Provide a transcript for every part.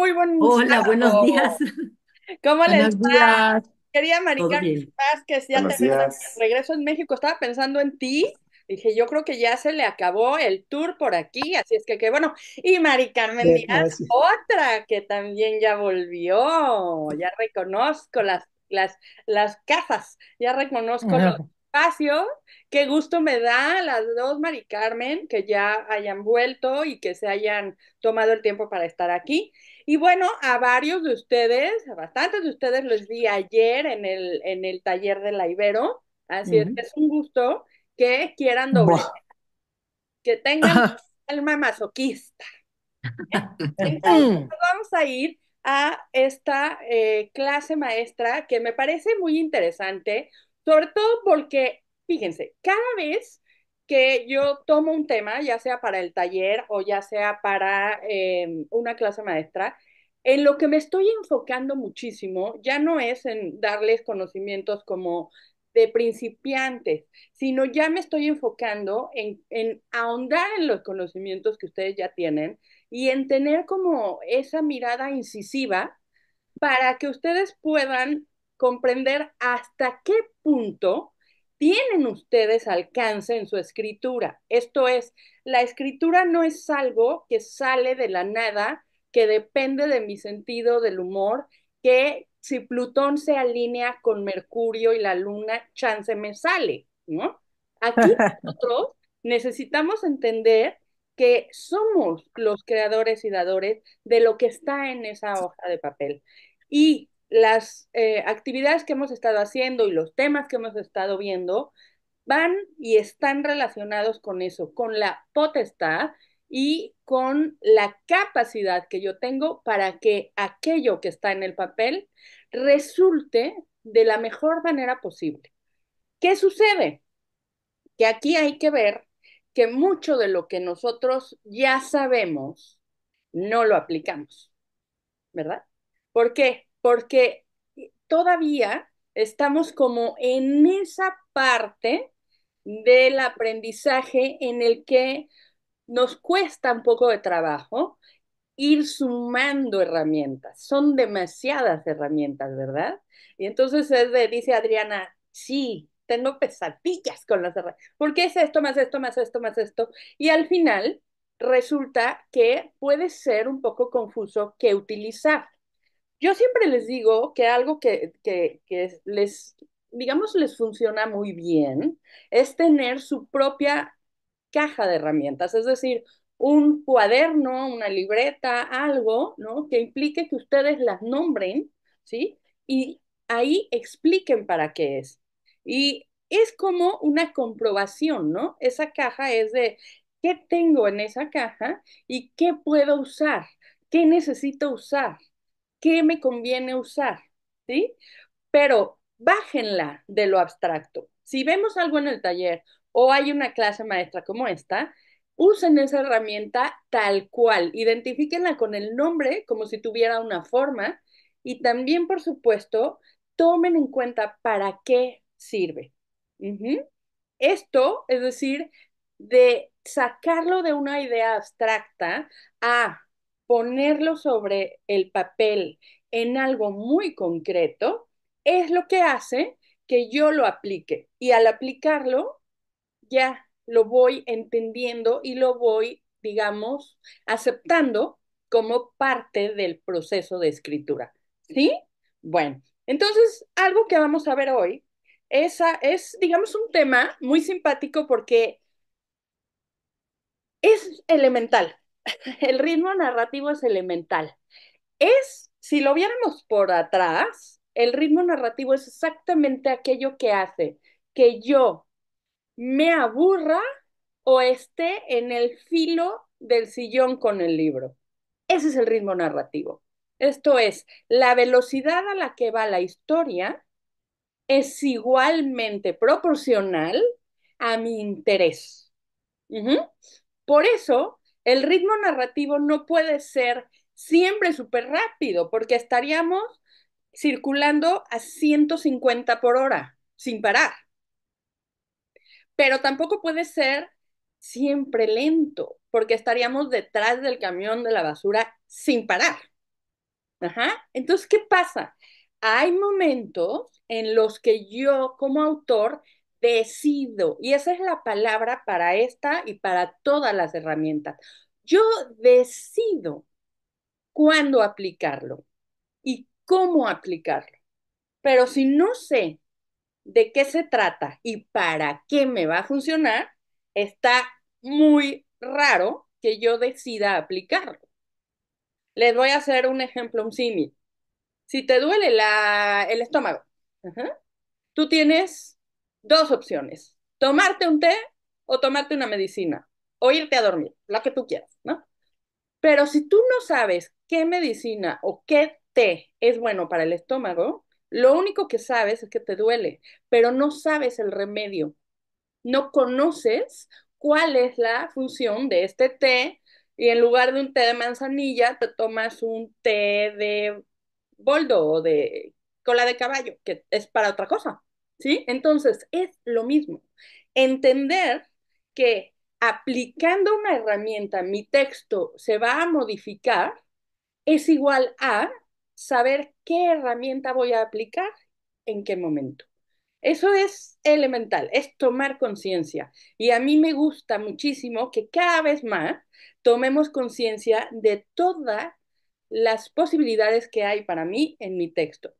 muy días. Hola, buenos días. ¿Cómo les va? Quería Maricarmen que ya regreso en México, estaba pensando en ti. Dije, yo creo que ya se le acabó el tour por aquí, así es que qué bueno. Y Mari Carmen Díaz, otra que también ya volvió, ya reconozco las, las, las casas, ya reconozco los espacios. Qué gusto me da las dos Mari Carmen que ya hayan vuelto y que se hayan tomado el tiempo para estar aquí. Y bueno, a varios de ustedes, a bastantes de ustedes los vi ayer en el, en el taller de la Ibero, así es es un gusto que quieran doblar, que tengan alma masoquista. vamos a ir a esta eh, clase maestra que me parece muy interesante, sobre todo porque, fíjense, cada vez que yo tomo un tema, ya sea para el taller o ya sea para em, una clase maestra, en lo que me estoy enfocando muchísimo ya no es en darles conocimientos como de principiantes, sino ya me estoy enfocando en, en, ahondar en los conocimientos que ustedes ya tienen y en tener como esa mirada incisiva para que ustedes puedan comprender hasta qué punto tienen ustedes alcance en su escritura. Esto es, la escritura no es algo que sale de la nada, que depende de mi sentido del humor, que si Plutón se alinea con Mercurio y la Luna, chance me sale, ¿no? Aquí nosotros necesitamos entender que somos los creadores y dadores de lo que está en esa hoja de papel. Y las eh, actividades que hemos estado haciendo y los temas que hemos estado viendo van y están relacionados con eso, con la potestad y con la capacidad que yo tengo para que aquello que está en el papel resulte de la mejor manera posible. ¿Qué sucede? Que aquí hay que ver que mucho de lo que nosotros ya sabemos no lo aplicamos, ¿verdad? ¿Por qué? porque todavía estamos como en esa parte del aprendizaje en el que nos cuesta un poco de trabajo ir sumando herramientas. Son demasiadas herramientas, ¿verdad? Y entonces dice Adriana, sí, tengo pesadillas con las herramientas. ¿Por qué es esto, más esto, más esto, más esto. Y al final resulta que puede ser un poco confuso qué utilizar. Yo siempre les digo que algo que, les, digamos, les funciona muy bien es tener su propia caja de herramientas, es decir, un cuaderno, una libreta, algo, ¿no? Que implique que ustedes las nombren, ¿sí? Y ahí expliquen para qué es. Y es como una comprobación, ¿no? Esa caja es de qué tengo en esa caja y qué puedo usar, qué necesito usar, qué me conviene usar, ¿sí? Pero bájenla de lo abstracto. Si vemos algo en el taller o hay una clase maestra como esta, usen esa herramienta tal cual, identifíquenla con el nombre como si tuviera una forma y también, por supuesto, tomen en cuenta para qué sirve. Esto, es decir, de sacarlo de una idea abstracta a ponerlo sobre el papel en algo muy concreto, es lo que hace que yo lo aplique. Y al aplicarlo, ya lo voy entendiendo y lo voy, digamos, aceptando como parte del proceso de escritura. ¿Sí? Bueno, entonces algo que vamos a ver hoy esa es, digamos, un tema muy simpático porque es elemental. el ritmo narrativo es elemental. Es, si lo viéramos por atrás, el ritmo narrativo es exactamente aquello que hace que yo me aburra o esté en el filo del sillón con el libro. Ese es el ritmo narrativo. Esto es, la velocidad a la que va la historia es igualmente proporcional a mi interés. Por eso, el ritmo narrativo no puede ser siempre súper rápido, porque estaríamos circulando a 150 por hora, sin parar. Pero tampoco puede ser siempre lento, porque estaríamos detrás del camión de la basura sin parar. Ajá. Entonces, ¿qué pasa? Hay momentos en los que yo como autor decido. Y esa es la palabra para esta y para todas las herramientas. Yo decido cuándo aplicarlo y cómo aplicarlo. Pero si no sé de qué se trata y para qué me va a funcionar, está muy raro que yo decida aplicarlo. Les voy a hacer un ejemplo, un símil. Si te duele la, el estómago, tú tienes dos opciones, tomarte un té o tomarte una medicina, o irte a dormir, la que tú quieras, ¿no? Pero si tú no sabes qué medicina o qué té es bueno para el estómago, lo único que sabes es que te duele, pero no sabes el remedio. No conoces cuál es la función de este té y en lugar de un té de manzanilla te tomas un té de boldo o de cola de caballo, que es para otra cosa. ¿sí? Entonces, es lo mismo. Entender que aplicando una herramienta, mi texto se va a modificar, es igual a saber qué herramienta voy a aplicar en qué momento. Eso es elemental, es tomar conciencia. Y a mí me gusta muchísimo que cada vez más tomemos conciencia de todas las posibilidades que hay para mí en mi texto.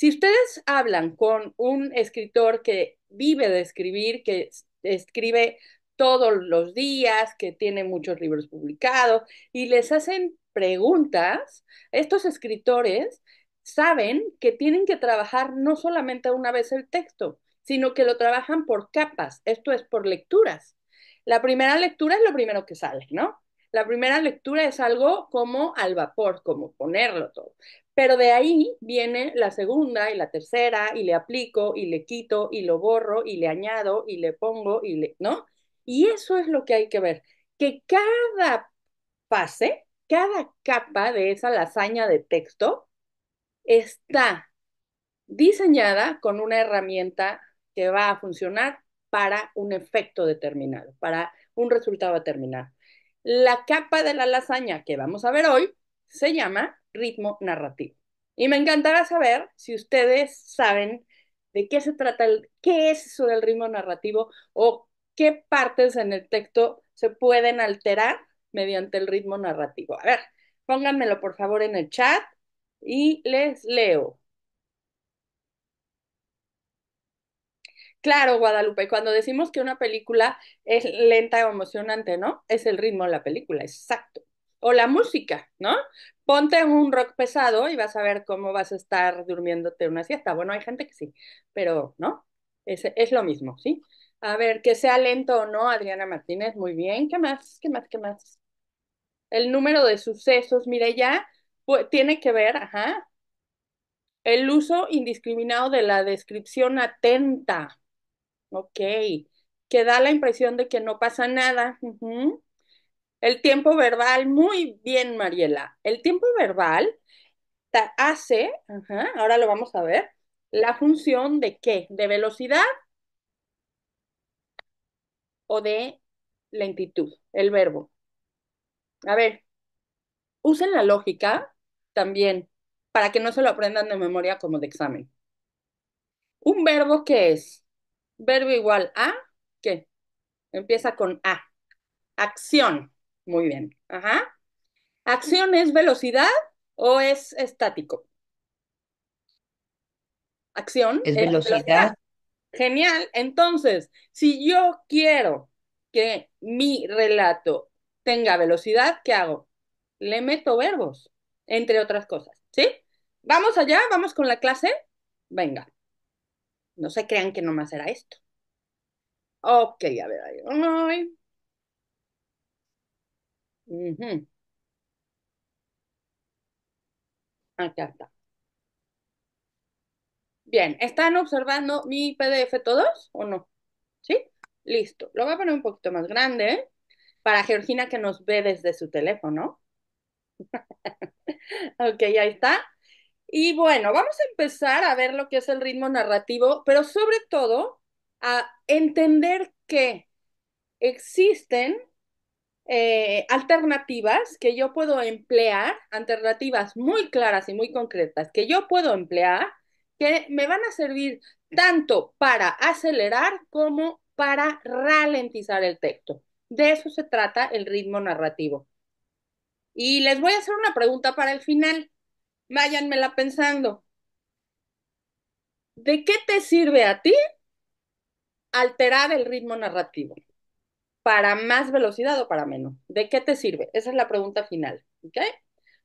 Si ustedes hablan con un escritor que vive de escribir, que escribe todos los días, que tiene muchos libros publicados, y les hacen preguntas, estos escritores saben que tienen que trabajar no solamente una vez el texto, sino que lo trabajan por capas, esto es por lecturas. La primera lectura es lo primero que sale, ¿no? La primera lectura es algo como al vapor, como ponerlo todo. Pero de ahí viene la segunda y la tercera y le aplico y le quito y lo borro y le añado y le pongo y le, ¿no? Y eso es lo que hay que ver, que cada fase, cada capa de esa lasaña de texto está diseñada con una herramienta que va a funcionar para un efecto determinado, para un resultado determinado. La capa de la lasaña que vamos a ver hoy se llama ritmo narrativo. Y me encantará saber si ustedes saben de qué se trata, el, qué es eso del ritmo narrativo o qué partes en el texto se pueden alterar mediante el ritmo narrativo. A ver, pónganmelo por favor en el chat y les leo. Claro, Guadalupe, cuando decimos que una película es lenta o emocionante, ¿no? Es el ritmo de la película, exacto o la música, ¿no? Ponte un rock pesado y vas a ver cómo vas a estar durmiéndote una siesta. Bueno, hay gente que sí, pero no, es, es lo mismo, ¿sí? A ver, que sea lento o no, Adriana Martínez, muy bien. ¿Qué más? ¿Qué más? ¿Qué más? El número de sucesos, mire, ya tiene que ver, ajá, el uso indiscriminado de la descripción atenta. Ok, que da la impresión de que no pasa nada. mhm. El tiempo verbal, muy bien, Mariela. El tiempo verbal hace, ahora lo vamos a ver, la función de qué? ¿De velocidad o de lentitud? El verbo. A ver, usen la lógica también para que no se lo aprendan de memoria como de examen. Un verbo que es verbo igual a, ¿qué? Empieza con a. Acción. Muy bien. Ajá. ¿Acción mm. es velocidad o es estático? Acción es, velocidad. Genial. Entonces, si yo quiero que mi relato tenga velocidad, ¿qué hago? Le meto verbos, entre otras cosas. ¿Sí? ¿Vamos allá? ¿Vamos con la clase? Venga. No se crean que nomás era esto. Ok, a ver, está. Bien, ¿están observando mi PDF todos o no? ¿Sí? Listo. Lo voy a poner un poquito más grande ¿eh? para Georgina que nos ve desde su teléfono. ok, ahí está. Y bueno, vamos a empezar a ver lo que es el ritmo narrativo, pero sobre todo a entender que existen eh, alternativas que yo puedo emplear, alternativas muy claras y muy concretas que yo puedo emplear, que me van a servir tanto para acelerar como para ralentizar el texto. De eso se trata el ritmo narrativo. Y les voy a hacer una pregunta para el final. Váyanmela pensando. ¿De qué te sirve a ti alterar el ritmo narrativo? para más velocidad o para menos. ¿De qué te sirve? Esa es la pregunta final.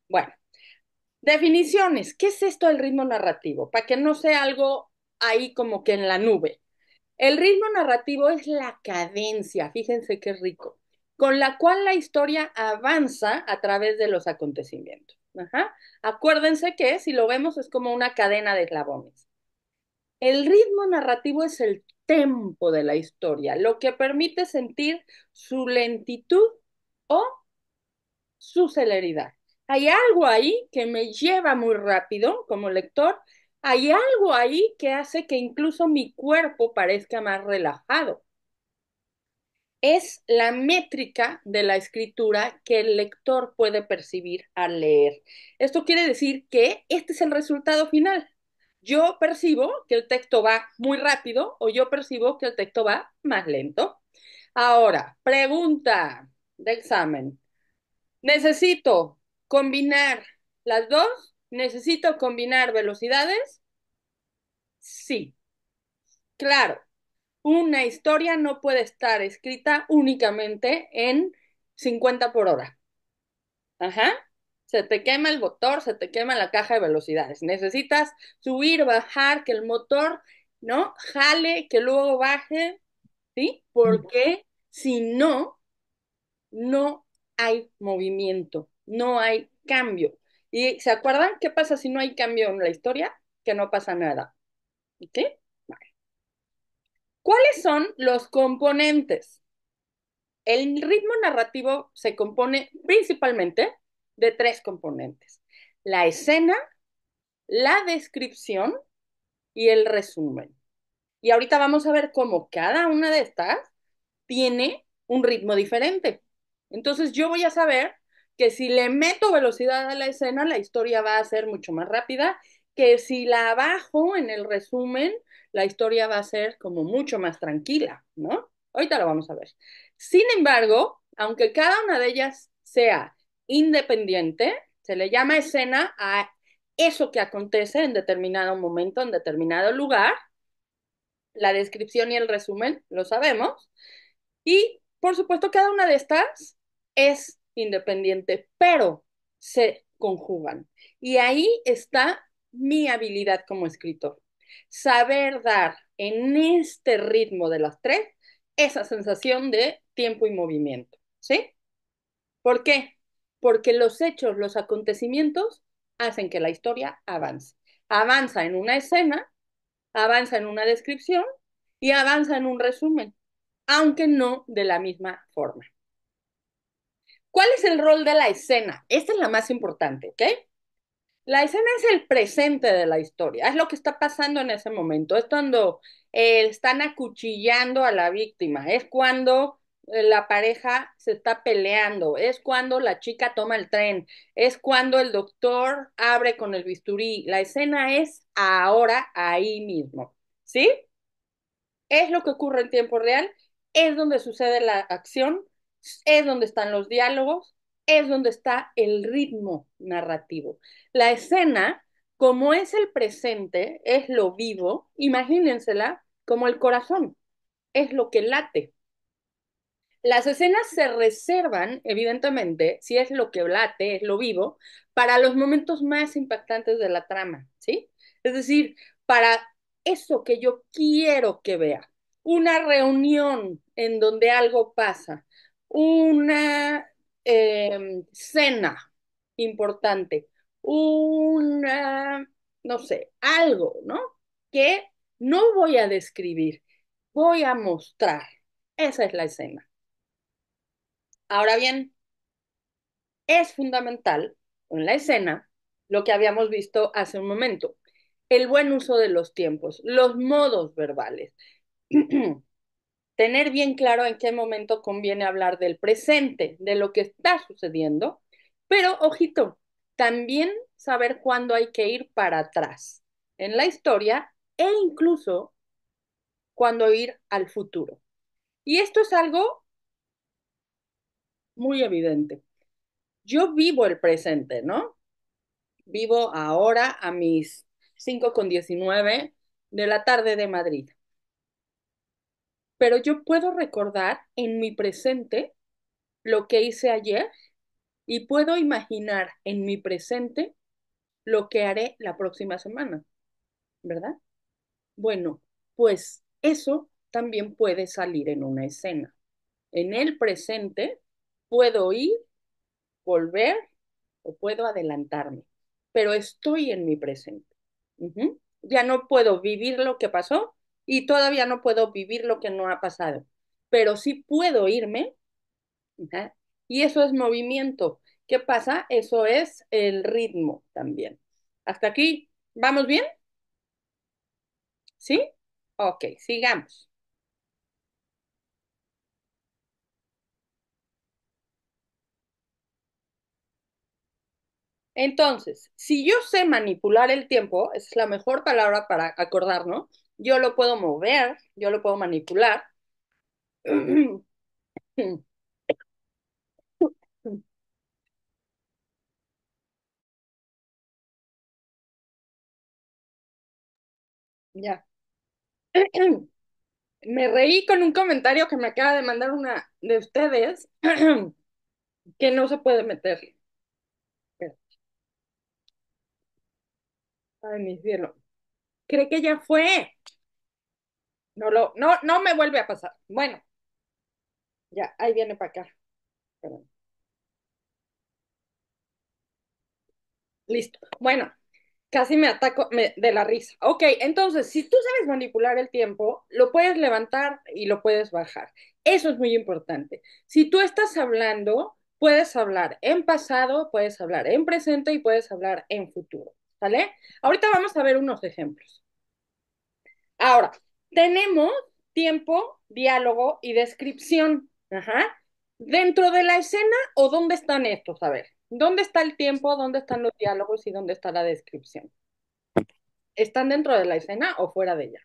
Bueno, definiciones. ¿Qué es esto del ritmo narrativo? Para que no sea algo ahí como que en la nube. El ritmo narrativo es la cadencia, fíjense qué rico, con la cual la historia avanza a través de los acontecimientos. Acuérdense que si lo vemos es como una cadena de eslabones. El ritmo narrativo es el tempo de la historia, lo que permite sentir su lentitud o su celeridad. Hay algo ahí que me lleva muy rápido como lector, hay algo ahí que hace que incluso mi cuerpo parezca más relajado. Es la métrica de la escritura que el lector puede percibir al leer. Esto quiere decir que este es el resultado final yo percibo que el texto va muy rápido o yo percibo que el texto va más lento. Ahora, pregunta de examen. Necesito combinar las dos. Necesito combinar velocidades. Sí. Claro, una historia no puede estar escrita únicamente en 50 por hora. Ajá se te quema el motor, se te quema la caja de velocidades. Necesitas subir, bajar, que el motor, ¿no? Jale, que luego baje, ¿sí? Porque si no, no hay movimiento, no hay cambio. ¿Y se acuerdan qué pasa si no hay cambio en la historia? Que no pasa nada. ¿Ok? Vale. ¿Cuáles son los componentes? El ritmo narrativo se compone principalmente de tres componentes. La escena, la descripción y el resumen. Y ahorita vamos a ver cómo cada una de estas tiene un ritmo diferente. Entonces yo voy a saber que si le meto velocidad a la escena, la historia va a ser mucho más rápida, que si la bajo en el resumen, la historia va a ser como mucho más tranquila, ¿no? Ahorita lo vamos a ver. Sin embargo, aunque cada una de ellas sea independiente, se le llama escena a eso que acontece en determinado momento, en determinado lugar. La descripción y el resumen lo sabemos. Y por supuesto, cada una de estas es independiente, pero se conjugan. Y ahí está mi habilidad como escritor. Saber dar en este ritmo de las tres esa sensación de tiempo y movimiento. ¿Sí? ¿Por qué? porque los hechos, los acontecimientos hacen que la historia avance. Avanza en una escena, avanza en una descripción y avanza en un resumen, aunque no de la misma forma. ¿Cuál es el rol de la escena? Esta es la más importante, ¿ok? La escena es el presente de la historia, es lo que está pasando en ese momento, es cuando eh, están acuchillando a la víctima, es cuando la pareja se está peleando, es cuando la chica toma el tren, es cuando el doctor abre con el bisturí. La escena es ahora, ahí mismo. ¿Sí? Es lo que ocurre en tiempo real, es donde sucede la acción, es donde están los diálogos, es donde está el ritmo narrativo. La escena, como es el presente, es lo vivo, imagínensela como el corazón, es lo que late las escenas se reservan, evidentemente, si es lo que late, es lo vivo, para los momentos más impactantes de la trama, ¿sí? Es decir, para eso que yo quiero que vea. Una reunión en donde algo pasa, una em, cena importante, una, no sé, algo, ¿no? Que no voy a describir, voy a mostrar. Esa es la escena. Ahora bien, es fundamental en la escena lo que habíamos visto hace un momento, el buen uso de los tiempos, los modos verbales. Tener bien claro en qué momento conviene hablar del presente, de lo que está sucediendo, pero ojito, también saber cuándo hay que ir para atrás en la historia e incluso cuándo ir al futuro. Y esto es algo muy evidente. Yo vivo el presente, ¿no? Vivo ahora a mis 5 con 19 de la tarde de Madrid. Pero yo puedo recordar en mi presente lo que hice ayer y puedo imaginar en mi presente lo que haré la próxima semana, ¿verdad? Bueno, pues eso también puede salir en una escena. En el presente puedo ir, volver o puedo adelantarme, pero estoy en mi presente. Ya no puedo vivir lo que pasó y todavía no puedo vivir lo que no ha pasado, pero sí puedo irme. Y eso es movimiento. ¿Qué pasa? Eso es el ritmo también. Hasta aquí, ¿vamos bien? ¿Sí? Ok, sigamos. Entonces, si yo sé manipular el tiempo, esa es la mejor palabra para acordarnos, yo lo puedo mover, yo lo puedo manipular. Ya. Me reí con un comentario que me acaba de mandar una de ustedes que no se puede meter. Ay, mi cielo. Cree que ya fue. No lo, no, no me vuelve a pasar. Bueno. Ya, ahí viene para acá. Listo. Bueno, casi me ataco de la risa. Ok, entonces, si tú sabes manipular el tiempo, lo puedes levantar y lo puedes bajar. Eso es muy importante. Si tú estás hablando, puedes hablar en pasado, puedes hablar en presente y puedes hablar en futuro. ¿Sale? Ahorita vamos a ver unos ejemplos. Ahora, tenemos tiempo, diálogo y descripción. Dentro de la escena o dónde están estos, a ver. ¿Dónde está el tiempo? ¿Dónde están los diálogos y dónde está la descripción? ¿Están dentro de la escena o fuera de ella?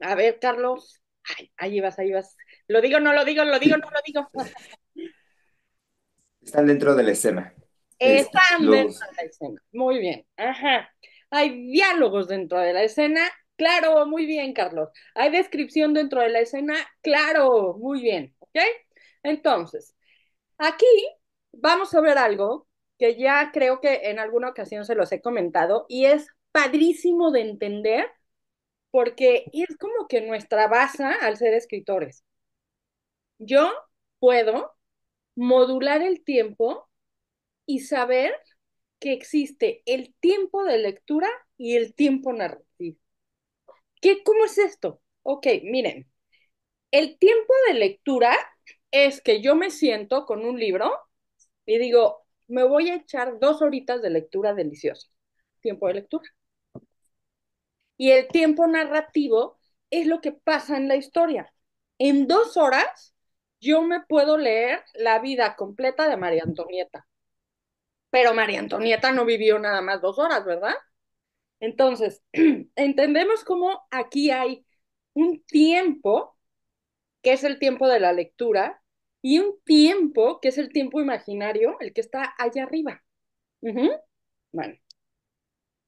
A ver, Carlos. ahí vas, ahí vas. Lo digo, no lo digo, lo digo, no lo digo. Están dentro de la escena. Están dentro de la escena. Muy bien. Ajá. Hay diálogos dentro de la escena. Claro, muy bien, Carlos. Hay descripción dentro de la escena. Claro, muy bien. ¿Ok? Entonces, aquí vamos a ver algo que ya creo que en alguna ocasión se los he comentado y es padrísimo de entender porque es como que nuestra base al ser escritores. Yo puedo modular el tiempo y saber que existe el tiempo de lectura y el tiempo narrativo. ¿Qué, ¿Cómo es esto? Ok, miren, el tiempo de lectura es que yo me siento con un libro y digo, me voy a echar dos horitas de lectura deliciosa. Tiempo de lectura. Y el tiempo narrativo es lo que pasa en la historia. En dos horas yo me puedo leer la vida completa de María Antonieta. Pero María Antonieta no vivió nada más dos horas, ¿verdad? Entonces, entendemos cómo aquí hay un tiempo, que es el tiempo de la lectura, y un tiempo, que es el tiempo imaginario, el que está allá arriba. Bueno,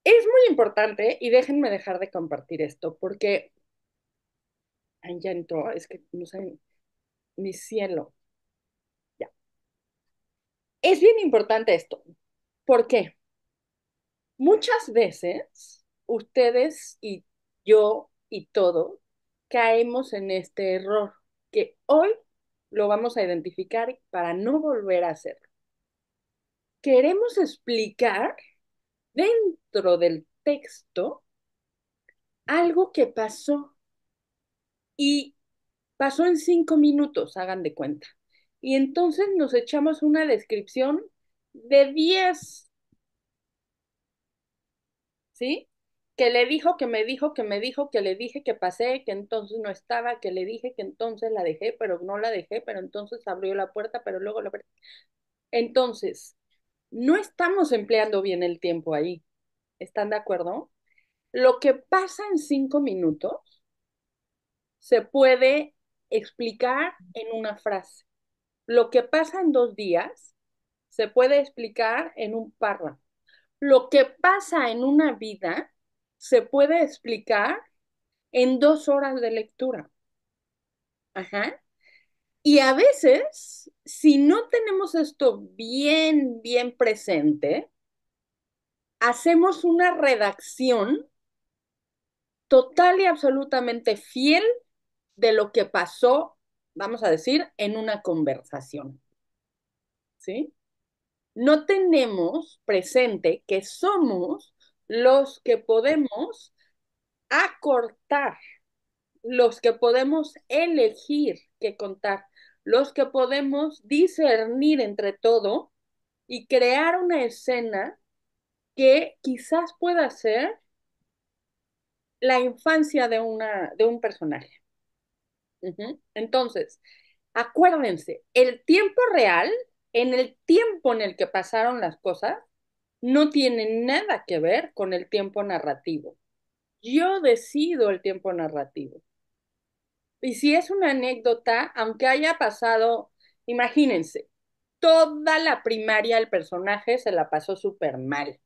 es muy importante, y déjenme dejar de compartir esto, porque... Ay, ya entró, es que no saben mi cielo. Ya. Es bien importante esto. ¿Por qué? Muchas veces ustedes y yo y todo caemos en este error que hoy lo vamos a identificar para no volver a hacerlo. Queremos explicar dentro del texto algo que pasó y Pasó en cinco minutos, hagan de cuenta. Y entonces nos echamos una descripción de diez. ¿Sí? Que le dijo, que me dijo, que me dijo, que le dije que pasé, que entonces no estaba, que le dije que entonces la dejé, pero no la dejé, pero entonces abrió la puerta, pero luego la Entonces, no estamos empleando bien el tiempo ahí. ¿Están de acuerdo? Lo que pasa en cinco minutos se puede explicar en una frase. Lo que pasa en dos días se puede explicar en un párrafo. Lo que pasa en una vida se puede explicar en dos horas de lectura. Ajá. Y a veces, si no tenemos esto bien, bien presente, hacemos una redacción total y absolutamente fiel de lo que pasó, vamos a decir, en una conversación. ¿Sí? No tenemos presente que somos los que podemos acortar, los que podemos elegir qué contar, los que podemos discernir entre todo y crear una escena que quizás pueda ser la infancia de, una, de un personaje. Entonces, acuérdense, el tiempo real, en el tiempo en el que pasaron las cosas, no tiene nada que ver con el tiempo narrativo. Yo decido el tiempo narrativo. Y si es una anécdota, aunque haya pasado, imagínense, toda la primaria del personaje se la pasó súper mal.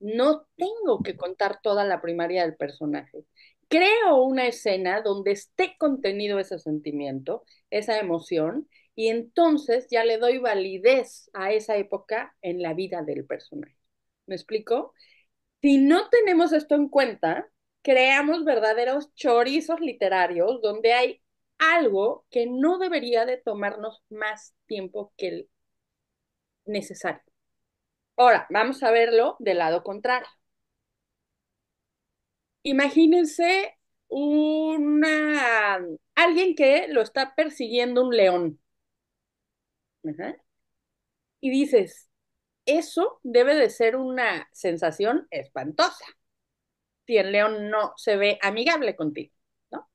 No tengo que contar toda la primaria del personaje creo una escena donde esté contenido ese sentimiento, esa emoción, y entonces ya le doy validez a esa época en la vida del personaje. ¿Me explico? Si no tenemos esto en cuenta, creamos verdaderos chorizos literarios donde hay algo que no debería de tomarnos más tiempo que el necesario. Ahora, vamos a verlo del lado contrario imagínense una alguien que lo está persiguiendo un león. Y dices, eso debe de ser una sensación espantosa. Si el león no se ve amigable contigo, ¿no?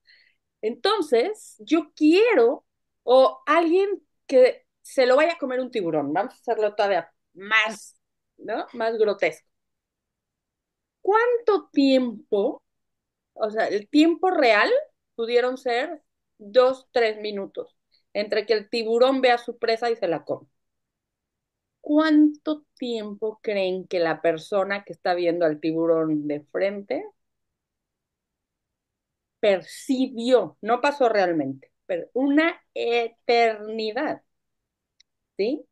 Entonces, yo quiero o alguien que se lo vaya a comer un tiburón, vamos a hacerlo todavía más, ¿no? Más grotesco cuánto tiempo, o sea, el tiempo real pudieron ser dos, tres minutos, entre que el tiburón ve a su presa y se la come. ¿Cuánto tiempo creen que la persona que está viendo al tiburón de frente percibió? No pasó realmente, pero una eternidad. ¿Sí?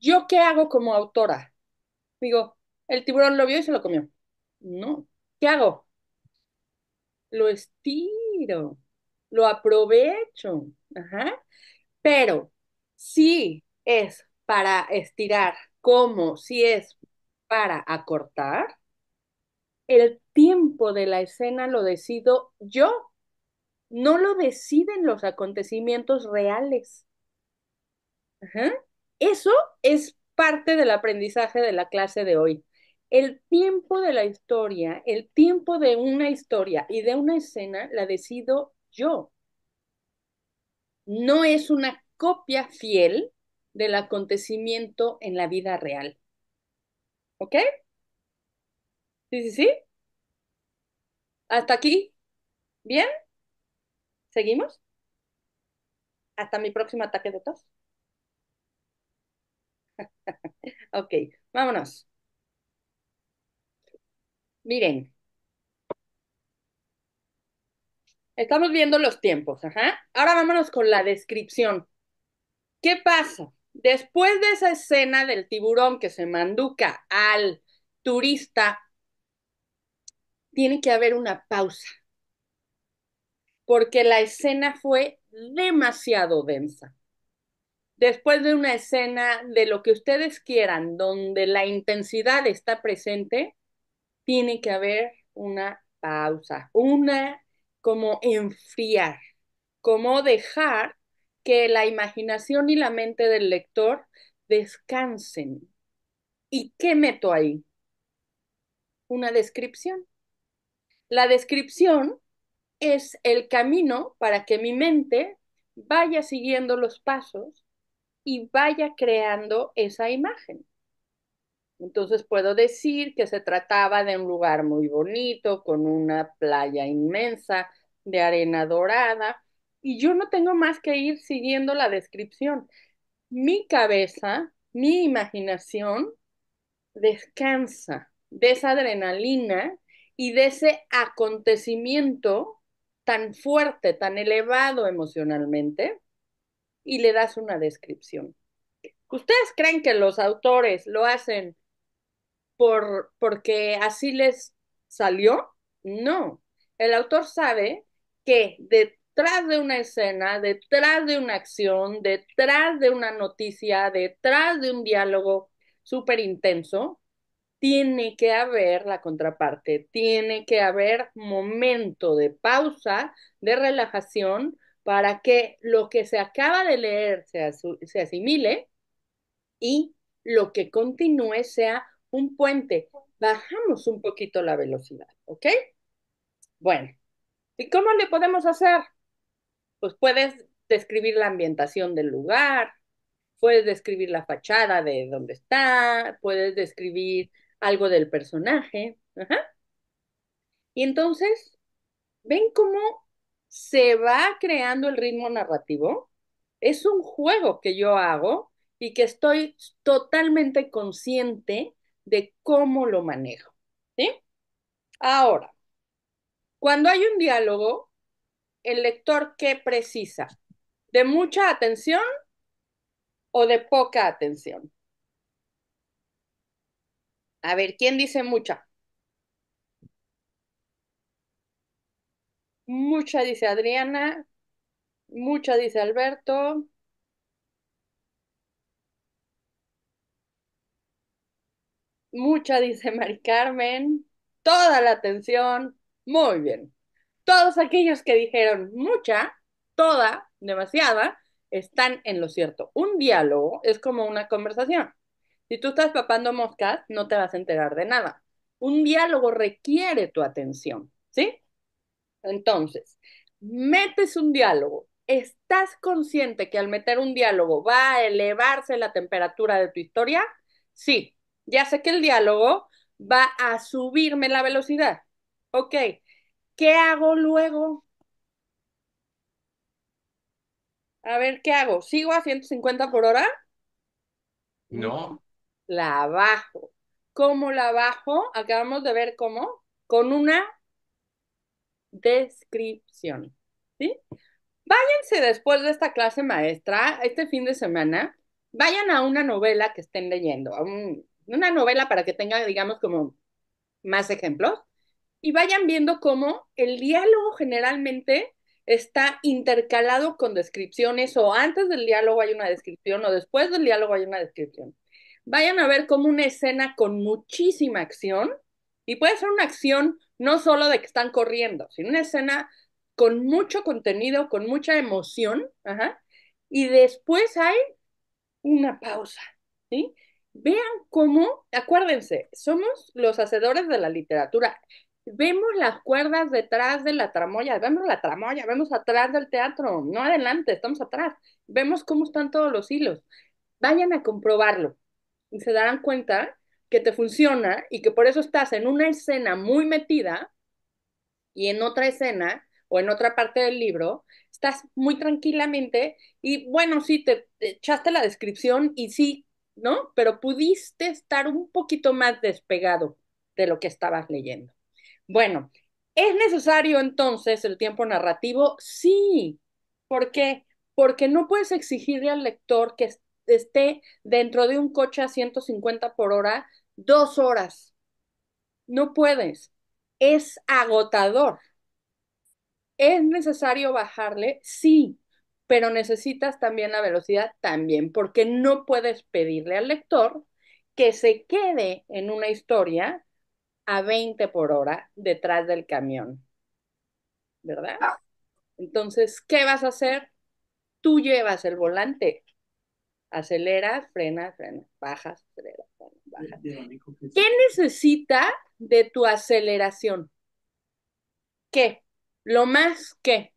¿Yo qué hago como autora? Digo, el tiburón lo vio y se lo comió. No. ¿Qué hago? Lo estiro, lo aprovecho. Pero si es para estirar, como si es para acortar, el tiempo de la escena lo decido yo. No lo deciden los acontecimientos reales. Eso es parte del aprendizaje de la clase de hoy. El tiempo de la historia, el tiempo de una historia y de una escena la decido yo. No es una copia fiel del acontecimiento en la vida real. ¿Ok? ¿Sí, sí, sí? ¿Hasta aquí? ¿Bien? ¿Seguimos? Hasta mi próximo ataque de tos. ok, vámonos. Miren, estamos viendo los tiempos, ajá. Ahora vámonos con la descripción. ¿Qué pasa? Después de esa escena del tiburón que se manduca al turista, tiene que haber una pausa, porque la escena fue demasiado densa. Después de una escena de lo que ustedes quieran, donde la intensidad está presente, tiene que haber una pausa, una como enfriar, como dejar que la imaginación y la mente del lector descansen. ¿Y qué meto ahí? Una descripción. La descripción es el camino para que mi mente vaya siguiendo los pasos y vaya creando esa imagen. Entonces puedo decir que se trataba de un lugar muy bonito, con una playa inmensa de arena dorada, y yo no tengo más que ir siguiendo la descripción. Mi cabeza, mi imaginación, descansa de esa adrenalina y de ese acontecimiento tan fuerte, tan elevado emocionalmente, y le das una descripción. ¿Ustedes creen que los autores lo hacen por, porque así les salió. No, el autor sabe que detrás de una escena, detrás de una acción, detrás de una noticia, detrás de un diálogo súper intenso, tiene que haber la contraparte, tiene que haber momento de pausa, de relajación, para que lo que se acaba de leer se asimile y lo que continúe sea un puente. Bajamos un poquito la velocidad, ¿ok? Bueno, ¿y cómo le podemos hacer? Pues puedes describir la ambientación del lugar, puedes describir la fachada de dónde está, puedes describir algo del personaje. Y entonces, ¿ven cómo se va creando el ritmo narrativo? Es un juego que yo hago y que estoy totalmente consciente de cómo lo manejo. ¿sí? Ahora, cuando hay un diálogo, el lector qué precisa? ¿De mucha atención o de poca atención? A ver, ¿quién dice mucha? Mucha dice Adriana, mucha dice Alberto, mucha, dice Mari Carmen, toda la atención, muy bien. Todos aquellos que dijeron mucha, toda, demasiada, están en lo cierto. Un diálogo es como una conversación. Si tú estás papando moscas, no te vas a enterar de nada. Un diálogo requiere tu atención, ¿sí? Entonces, metes un diálogo. ¿Estás consciente que al meter un diálogo va a elevarse la temperatura de tu historia? Sí, ya sé que el diálogo va a subirme la velocidad. Ok, ¿qué hago luego? A ver, ¿qué hago? ¿Sigo a 150 por hora? No. La bajo. ¿Cómo la bajo? Acabamos de ver cómo. Con una descripción. ¿Sí? Váyanse después de esta clase maestra, este fin de semana, vayan a una novela que estén leyendo, a un, una novela para que tenga, digamos, como más ejemplos, y vayan viendo cómo el diálogo generalmente está intercalado con descripciones o antes del diálogo hay una descripción o después del diálogo hay una descripción. Vayan a ver cómo una escena con muchísima acción y puede ser una acción no solo de que están corriendo, sino una escena con mucho contenido, con mucha emoción, ajá, y después hay una pausa, ¿sí? Vean cómo, acuérdense, somos los hacedores de la literatura. Vemos las cuerdas detrás de la tramoya, vemos la tramoya, vemos atrás del teatro, no adelante, estamos atrás. Vemos cómo están todos los hilos. Vayan a comprobarlo y se darán cuenta que te funciona y que por eso estás en una escena muy metida y en otra escena o en otra parte del libro, estás muy tranquilamente y bueno, sí, te, echaste la descripción y sí ¿no? Pero pudiste estar un poquito más despegado de lo que estabas leyendo. Bueno, ¿es necesario entonces el tiempo narrativo? Sí. ¿Por qué? Porque no puedes exigirle al lector que esté dentro de un coche a 150 por hora dos horas. No puedes. Es agotador. ¿Es necesario bajarle? Sí, pero necesitas también la velocidad también, porque no puedes pedirle al lector que se quede en una historia a 20 por hora detrás del camión, ¿verdad? Ah. Entonces, ¿qué vas a hacer? Tú llevas el volante, aceleras, frenas, frenas, bajas, aceleras, frenas, bajas. ¿Qué necesita de tu aceleración? ¿Qué? Lo más que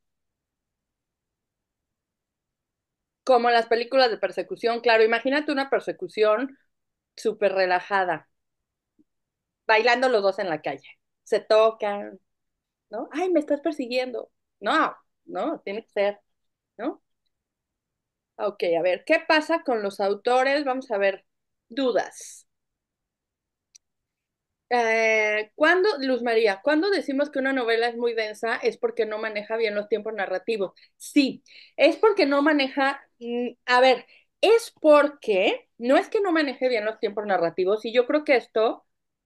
como las películas de persecución, claro, imagínate una persecución súper relajada, bailando los dos en la calle, se tocan, ¿no? Ay, me estás persiguiendo. No, no, tiene que ser, ¿no? Ok, a ver, ¿qué pasa con los autores? Vamos a ver, dudas. Eh, cuando Luz María, cuando decimos que una novela es muy densa es porque no maneja bien los tiempos narrativos? Sí, es porque no maneja Mm, a ver, es porque no es que no maneje bien los tiempos narrativos y yo creo que esto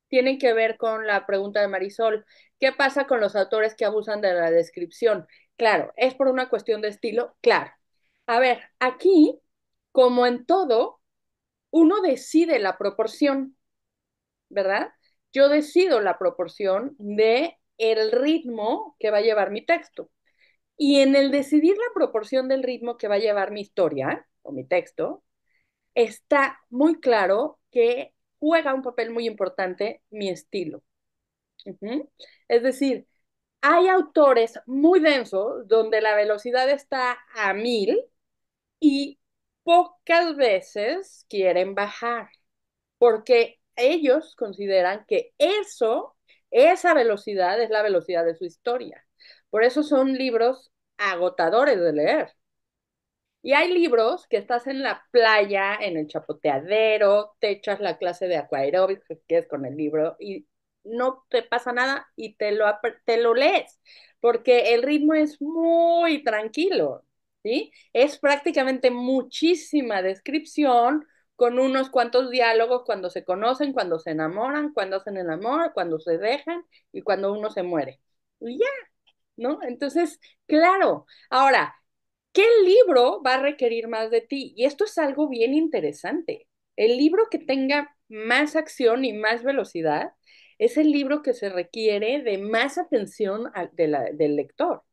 tiene que ver con la pregunta de Marisol. ¿Qué pasa con los autores que abusan de la descripción? Claro, es por una cuestión de estilo, claro. A ver, aquí, como en todo, uno decide la proporción, ¿verdad? Yo decido la proporción de el ritmo que va a llevar mi texto. Y en el decidir la proporción del ritmo que va a llevar mi historia o mi texto, está muy claro que juega un papel muy importante mi estilo. Es decir, hay autores muy densos donde la velocidad está a mil y pocas veces quieren bajar, porque ellos consideran que eso, esa velocidad es la velocidad de su historia. Por eso son libros agotadores de leer. Y hay libros que estás en la playa, en el chapoteadero, te echas la clase de acuaeróbics que es con el libro y no te pasa nada y te lo, lo lees, porque el ritmo es muy tranquilo, Es prácticamente muchísima descripción con unos cuantos diálogos cuando se conocen, cuando se enamoran, cuando hacen el amor, cuando se dejan y cuando uno se muere. Y ya, ¿no? Entonces, claro, ahora, ¿qué libro va a requerir más de ti? Y esto es algo bien interesante. El libro que tenga más acción y más velocidad es el libro que se requiere de más atención del lector.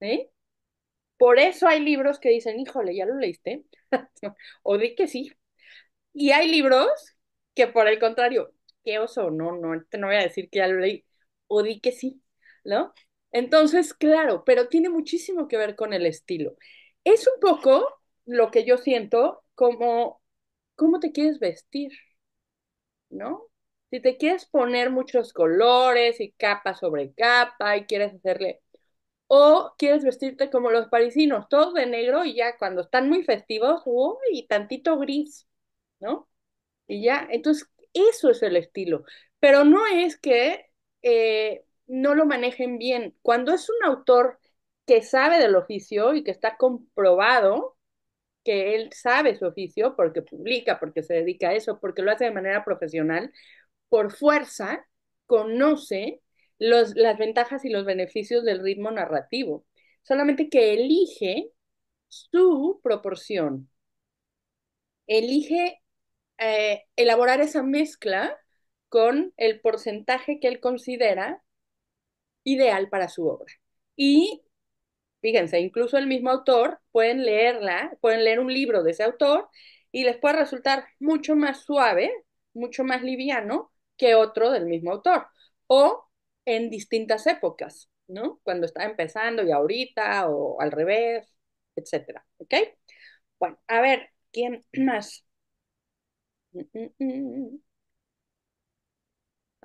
¿sí? Por eso hay libros que dicen, híjole, ya lo leíste, o di que sí. Y hay libros que por el contrario, qué oso, no, no, no voy a decir que ya lo leí, o di que sí, ¿no? Entonces, claro, pero tiene muchísimo que ver con el estilo. Es un poco lo que yo siento como cómo te quieres vestir, ¿no? Si te quieres poner muchos colores y capa sobre capa y quieres hacerle o quieres vestirte como los parisinos, todos de negro y ya cuando están muy festivos, uy, tantito gris, ¿no? Y ya, entonces eso es el estilo. Pero no es que eh, no lo manejen bien. Cuando es un autor que sabe del oficio y que está comprobado que él sabe su oficio porque publica, porque se dedica a eso, porque lo hace de manera profesional, por fuerza conoce las ventajas y los beneficios del ritmo narrativo, solamente que elige su proporción, elige eh, elaborar esa mezcla con el porcentaje que él considera ideal para su obra. Y fíjense, incluso el mismo autor, pueden leerla, pueden leer un libro de ese autor y les puede resultar mucho más suave, mucho más liviano que otro del mismo autor o en distintas épocas, ¿no? Cuando está empezando y ahorita o al revés, etcétera, ¿ok? Bueno, a ver, ¿quién más? Mm, mm, mm.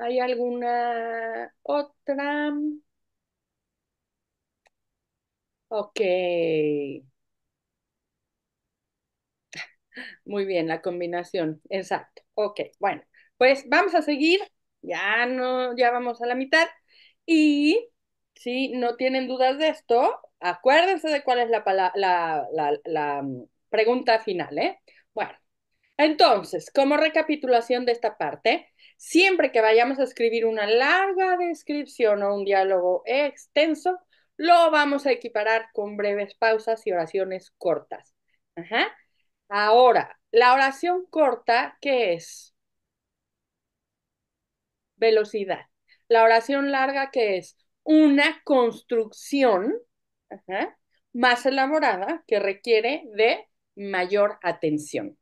¿Hay alguna otra? Ok. Muy bien, la combinación. Exacto. Ok, bueno, pues vamos a seguir. Ya no, ya vamos a la mitad. Y si no tienen dudas de esto, acuérdense de cuál es la, pregunta final, ¿eh? Bueno, entonces, como recapitulación de esta parte, Siempre que vayamos a escribir una larga descripción o un diálogo extenso, lo vamos a equiparar con breves pausas y oraciones cortas. Ahora, la oración corta, ¿qué es? Velocidad. La oración larga, ¿qué es? Una construcción más elaborada que requiere de mayor atención.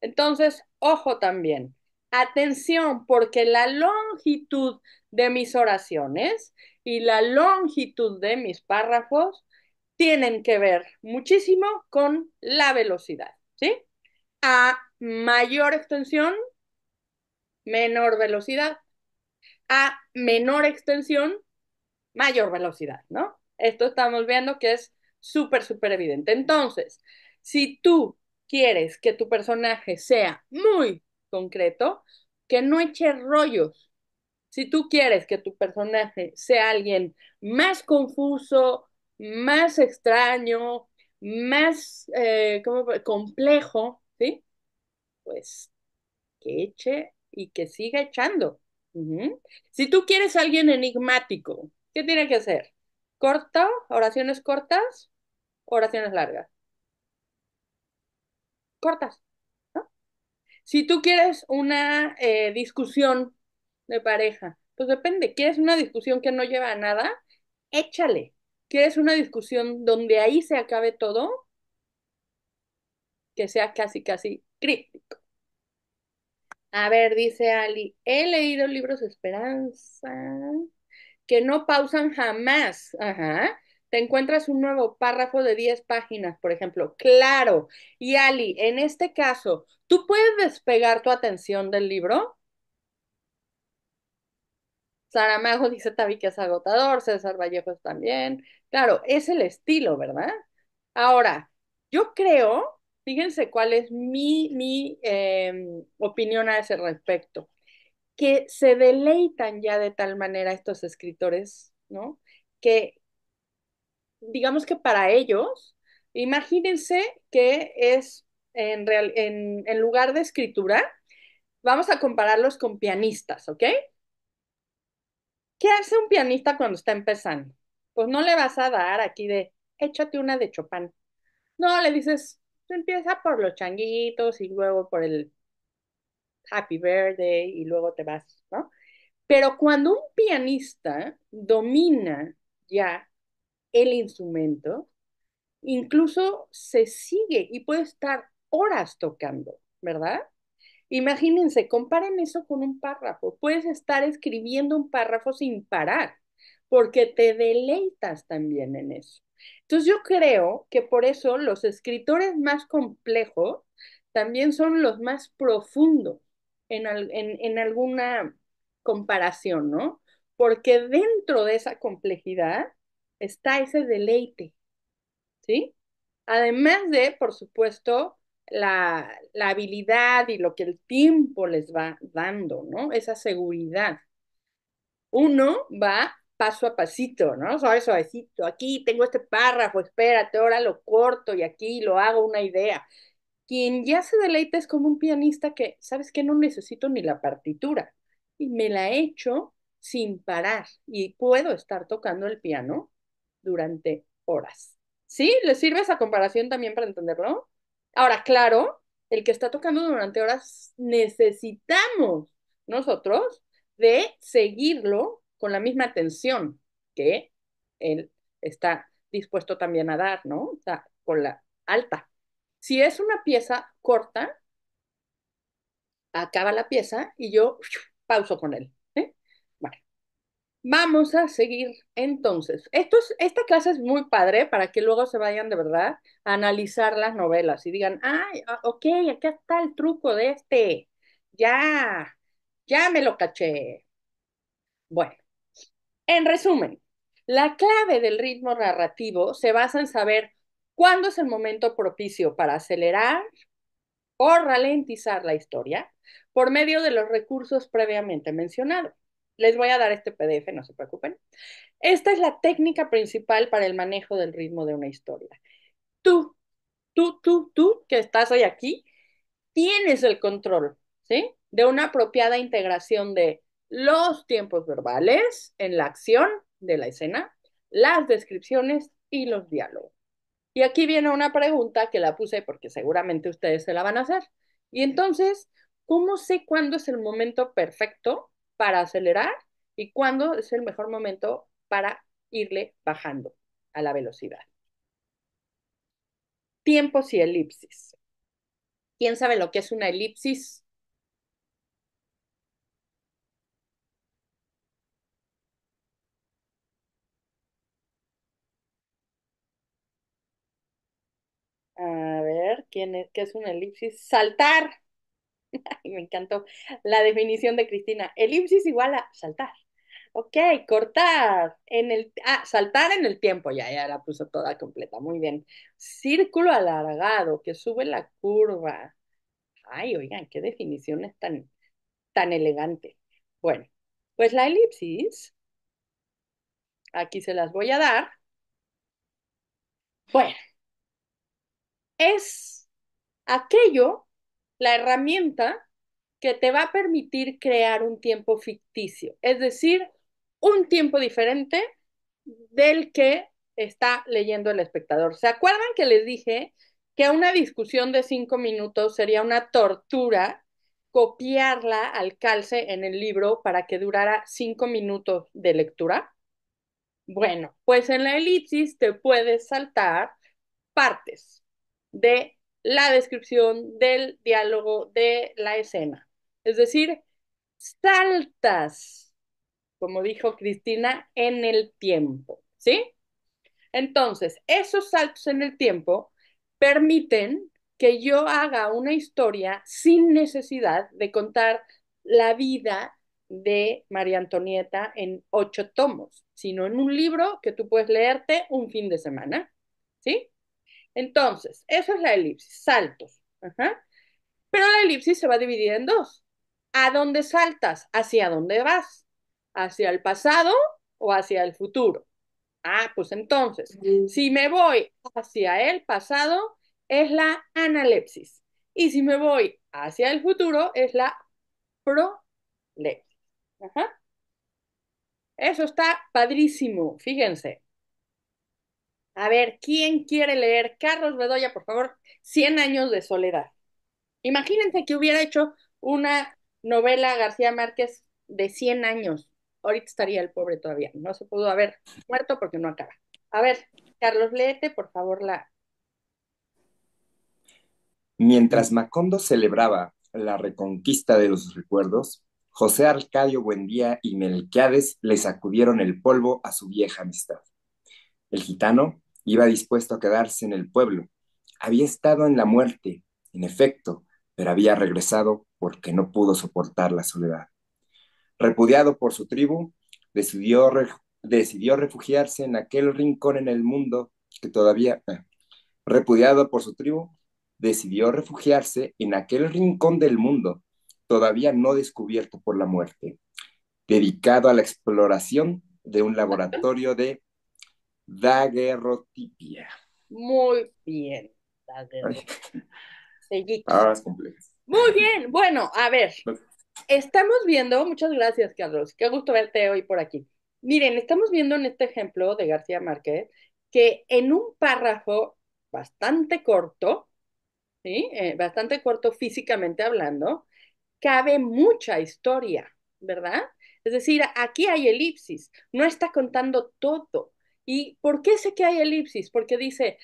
Entonces, ojo también, Atención, porque la longitud de mis oraciones y la longitud de mis párrafos tienen que ver muchísimo con la velocidad, ¿sí? A mayor extensión, menor velocidad. A menor extensión, mayor velocidad, ¿no? Esto estamos viendo que es súper, súper evidente. Entonces, si tú quieres que tu personaje sea muy concreto, que no eche rollos. Si tú quieres que tu personaje sea alguien más confuso, más extraño, más eh, complejo, ¿sí? Pues que eche y que siga echando. Si tú quieres alguien enigmático, ¿qué tiene que hacer? corta ¿Oraciones cortas? ¿Oraciones largas? Cortas. Si tú quieres una eh, discusión de pareja, pues depende, ¿quieres una discusión que no lleva a nada? Échale. ¿Quieres una discusión donde ahí se acabe todo? Que sea casi, casi crítico. A ver, dice Ali, he leído libros de esperanza que no pausan jamás. Ajá te encuentras un nuevo párrafo de 10 páginas, por ejemplo. Claro. Y Ali, en este caso, ¿tú puedes despegar tu atención del libro? Saramago dice Tavi que es agotador, César Vallejo también. Claro, es el estilo, ¿verdad? Ahora, yo creo, fíjense cuál es mi, mi em, opinión a ese respecto, que se deleitan ya de tal manera estos escritores, ¿no? Que, digamos que para ellos, imagínense que es en, lugar de escritura, vamos a compararlos con pianistas, ¿ok? ¿Qué hace un pianista cuando está empezando? Pues no le vas a dar aquí de, échate una de Chopin. No, le dices, empieza por los changuitos y luego por el Happy Birthday y luego te vas, ¿no? Pero cuando un pianista domina ya el instrumento, incluso se sigue y puede estar horas tocando, ¿verdad? Imagínense, comparen eso con un párrafo. Puedes estar escribiendo un párrafo sin parar, porque te deleitas también en eso. Entonces yo creo que por eso los escritores más complejos también son los más profundos en, en alguna comparación, ¿no? Porque dentro de esa complejidad está ese deleite, ¿sí? Además de, por supuesto, la, habilidad y lo que el tiempo les va dando, ¿no? Esa seguridad. Uno va paso a pasito, ¿no? Suave, suavecito. Aquí tengo este párrafo, espérate, ahora lo corto y aquí lo hago una idea. Quien ya se deleita es como un pianista que, ¿sabes qué? No necesito ni la partitura. Y me la echo sin parar. Y puedo estar tocando el piano durante horas. ¿Sí? ¿Les sirve esa comparación también para entenderlo? Ahora, claro, el que está tocando durante horas, necesitamos nosotros de seguirlo con la misma atención que él está dispuesto también a dar, ¿no? con la alta. Si es una pieza corta, acaba la pieza y yo pauso con él. Vamos a seguir entonces. esta clase es muy padre para que luego se vayan de verdad a analizar las novelas y digan, ay, ah, ok, acá está el truco de este. Ya, ya me lo caché. Bueno, en resumen, la clave del ritmo narrativo se basa en saber cuándo es el momento propicio para acelerar o ralentizar la historia por medio de los recursos previamente mencionados. Les voy a dar este PDF, no se preocupen. Esta es la técnica principal para el manejo del ritmo de una historia. Tú, tú, tú, tú, que estás hoy aquí, tienes el control, ¿sí? De una apropiada integración de los tiempos verbales en la acción de la escena, las descripciones y los diálogos. Y aquí viene una pregunta que la puse porque seguramente ustedes se la van a hacer. Y entonces, ¿cómo sé cuándo es el momento perfecto para acelerar y cuándo es el mejor momento para irle bajando a la velocidad. Tiempos y elipsis. ¿Quién sabe lo que es una elipsis? A ver, ¿quién ¿qué es una elipsis? Saltar. me encantó la definición de Cristina. Elipsis igual a saltar. Ok, cortar en el... Ah, saltar en el tiempo, ya, ya la puso toda completa, muy bien. Círculo alargado que sube la curva. Ay, oigan, qué definición es tan, tan elegante. Bueno, pues la elipsis, aquí se las voy a dar. Bueno, es aquello la herramienta que te va a permitir crear un tiempo ficticio, es decir, un tiempo diferente del que está leyendo el espectador. ¿Se acuerdan que les dije que una discusión de cinco minutos sería una tortura copiarla al calce en el libro para que durara cinco minutos de lectura? Bueno, pues en la elipsis te puedes saltar partes de la descripción del diálogo de la escena. Es decir, saltas, como dijo Cristina, en el tiempo, ¿sí? Entonces, esos saltos en el tiempo permiten que yo haga una historia sin necesidad de contar la vida de María Antonieta en ocho tomos, sino en un libro que tú puedes leerte un fin de semana, ¿sí? Entonces, eso es la elipsis, saltos. Pero la elipsis se va a dividir en dos. ¿A dónde saltas? ¿Hacia dónde vas? ¿Hacia el pasado o hacia el futuro? Ah, pues entonces, si me voy hacia el pasado, es la analepsis. Y si me voy hacia el futuro, es la prolepsis. Eso está padrísimo, fíjense. A ver, ¿quién quiere leer Carlos Bedoya, por favor, Cien años de soledad? Imagínense que hubiera hecho una novela García Márquez de 100 años. Ahorita estaría el pobre todavía. No se pudo haber muerto porque no acaba. A ver, Carlos, léete, por favor, la... Mientras Macondo celebraba la reconquista de los recuerdos, José Arcadio Buendía y Melquiades le sacudieron el polvo a su vieja amistad. El gitano iba dispuesto a quedarse en el pueblo. Había estado en la muerte, en efecto, pero había regresado porque no pudo soportar la soledad. Repudiado por su tribu, decidió, refugiarse en aquel rincón en el mundo que todavía... Ah, repudiado por su tribu, decidió refugiarse en aquel rincón del mundo todavía no descubierto por la muerte, dedicado a la exploración de un laboratorio de Daguerrotipia. Muy bien, daguerrotipia. es Muy bien, bueno, a ver. Estamos viendo, muchas gracias, Carlos. Qué gusto verte hoy por aquí. Miren, estamos viendo en este ejemplo de García Márquez que en un párrafo bastante corto, ¿sí? Eh, bastante corto físicamente hablando, cabe mucha historia, ¿verdad? Es decir, aquí hay elipsis, no está contando todo, ¿Y por qué sé que hay elipsis? Porque dice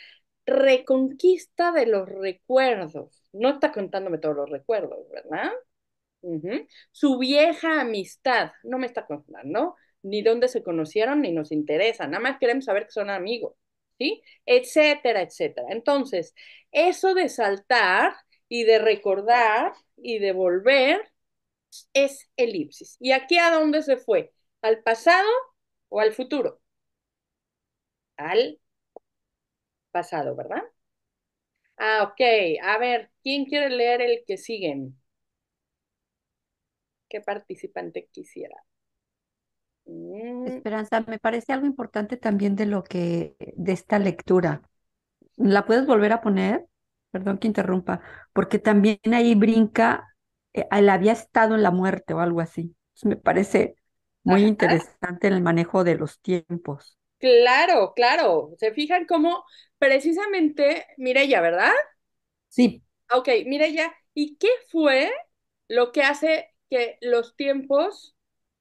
reconquista de los recuerdos. No está contándome todos los recuerdos, ¿verdad? Su vieja amistad. No me está contando ¿no? ni dónde se conocieron ni nos interesa. Nada más queremos saber que son amigos, ¿sí? Etcétera, etcétera. Entonces, eso de saltar y de recordar y de volver es elipsis. ¿Y aquí a dónde se fue? ¿Al pasado o al futuro? al pasado, ¿verdad? Ah, ok. A ver, ¿quién quiere leer el que siguen? ¿Qué participante quisiera? Mm. Esperanza, me parece algo importante también de lo que, de esta lectura. ¿La puedes volver a poner? Perdón que interrumpa, porque también ahí brinca, él eh, había estado en la muerte o algo así. me parece muy interesante el manejo de los tiempos. Claro, claro. ¿Se fijan cómo precisamente Mirella, verdad? Sí. Ok, Mirella, ¿y qué fue lo que hace que los tiempos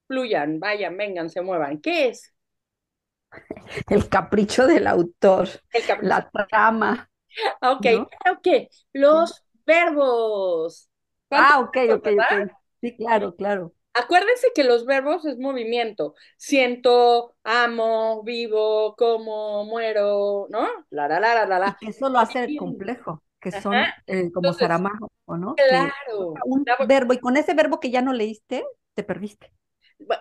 fluyan, vayan, vengan, se muevan? ¿Qué es? El capricho del autor, la trama. Ok, ok. Los verbos. Ah, ok, ok, ok. Sí, claro, claro. Acuérdense que los verbos es movimiento. Siento, amo, vivo, como, muero, ¿no? La, la, la, la, eso lo hace el complejo, que son eh, como Entonces, ¿o ¿no? Claro. un verbo, y con ese verbo que ya no leíste, te perdiste.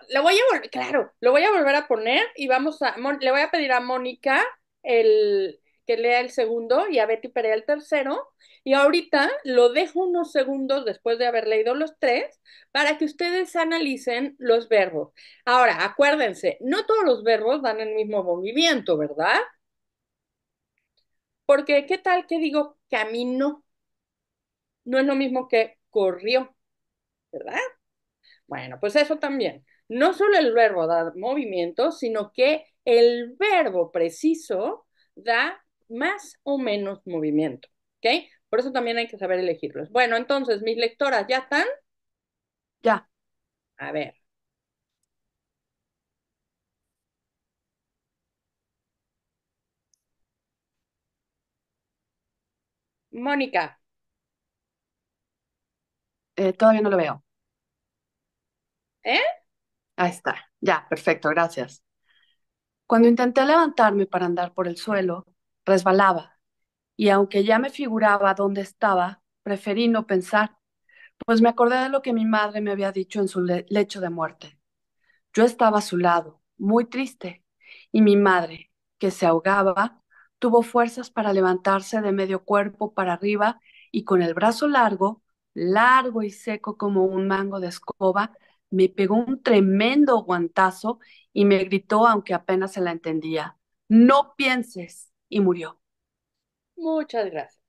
Lo voy a claro, lo voy a volver a poner y vamos a, le voy a pedir a Mónica el, que lea el segundo y a Betty Perea el tercero y ahorita lo dejo unos segundos después de haber leído los tres para que ustedes analicen los verbos. Ahora, acuérdense, no todos los verbos dan el mismo movimiento, ¿verdad? Porque, ¿qué tal que digo camino? No es lo mismo que corrió, ¿verdad? Bueno, pues eso también. No solo el verbo da movimiento, sino que el verbo preciso da más o menos movimiento. ¿Ok? Por eso también hay que saber elegirlos. Bueno, entonces, mis lectoras, ¿ya están? Ya. A ver. Mónica. Eh, todavía no lo veo. ¿Eh? Ahí está. Ya, perfecto, gracias. Cuando intenté levantarme para andar por el suelo, resbalaba y aunque ya me figuraba dónde estaba, preferí no pensar, pues me acordé de lo que mi madre me había dicho en su lecho de muerte. Yo estaba a su lado, muy triste, y mi madre, que se ahogaba, tuvo fuerzas para levantarse de medio cuerpo para arriba y con el brazo largo, largo y seco como un mango de escoba, me pegó un tremendo guantazo y me gritó, aunque apenas se la entendía, no pienses, y murió. Muchas gracias.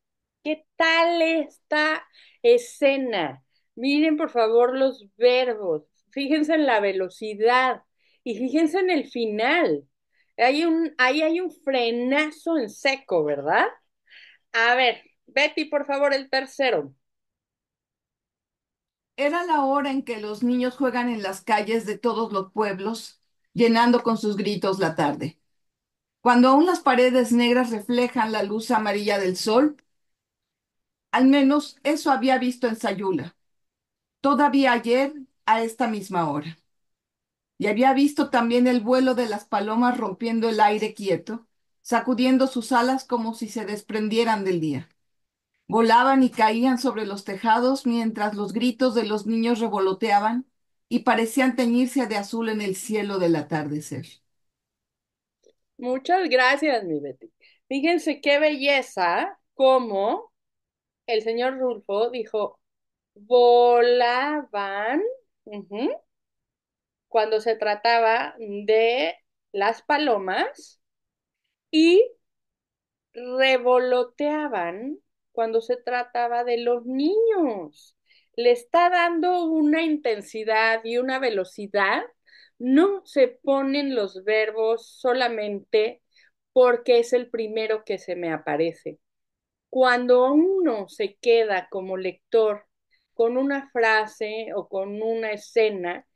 ¿Qué tal esta escena? Miren por favor los verbos, fíjense en la velocidad y fíjense en el final. Hay un, ahí hay un frenazo en seco, ¿verdad? A ver, Betty, por favor, el tercero. Era la hora en que los niños juegan en las calles de todos los pueblos, llenando con sus gritos la tarde. Cuando aún las paredes negras reflejan la luz amarilla del sol, al menos eso había visto en Sayula, todavía ayer a esta misma hora. Y había visto también el vuelo de las palomas rompiendo el aire quieto, sacudiendo sus alas como si se desprendieran del día. Volaban y caían sobre los tejados mientras los gritos de los niños revoloteaban y parecían teñirse de azul en el cielo del atardecer. Muchas gracias, mi Betty. Fíjense qué belleza como el señor Rulfo dijo, volaban cuando se trataba de las palomas y revoloteaban cuando se trataba de los niños. Le está dando una intensidad y una velocidad no se ponen los verbos solamente porque es el primero que se me aparece. Cuando uno se queda como lector con una frase o con una escena,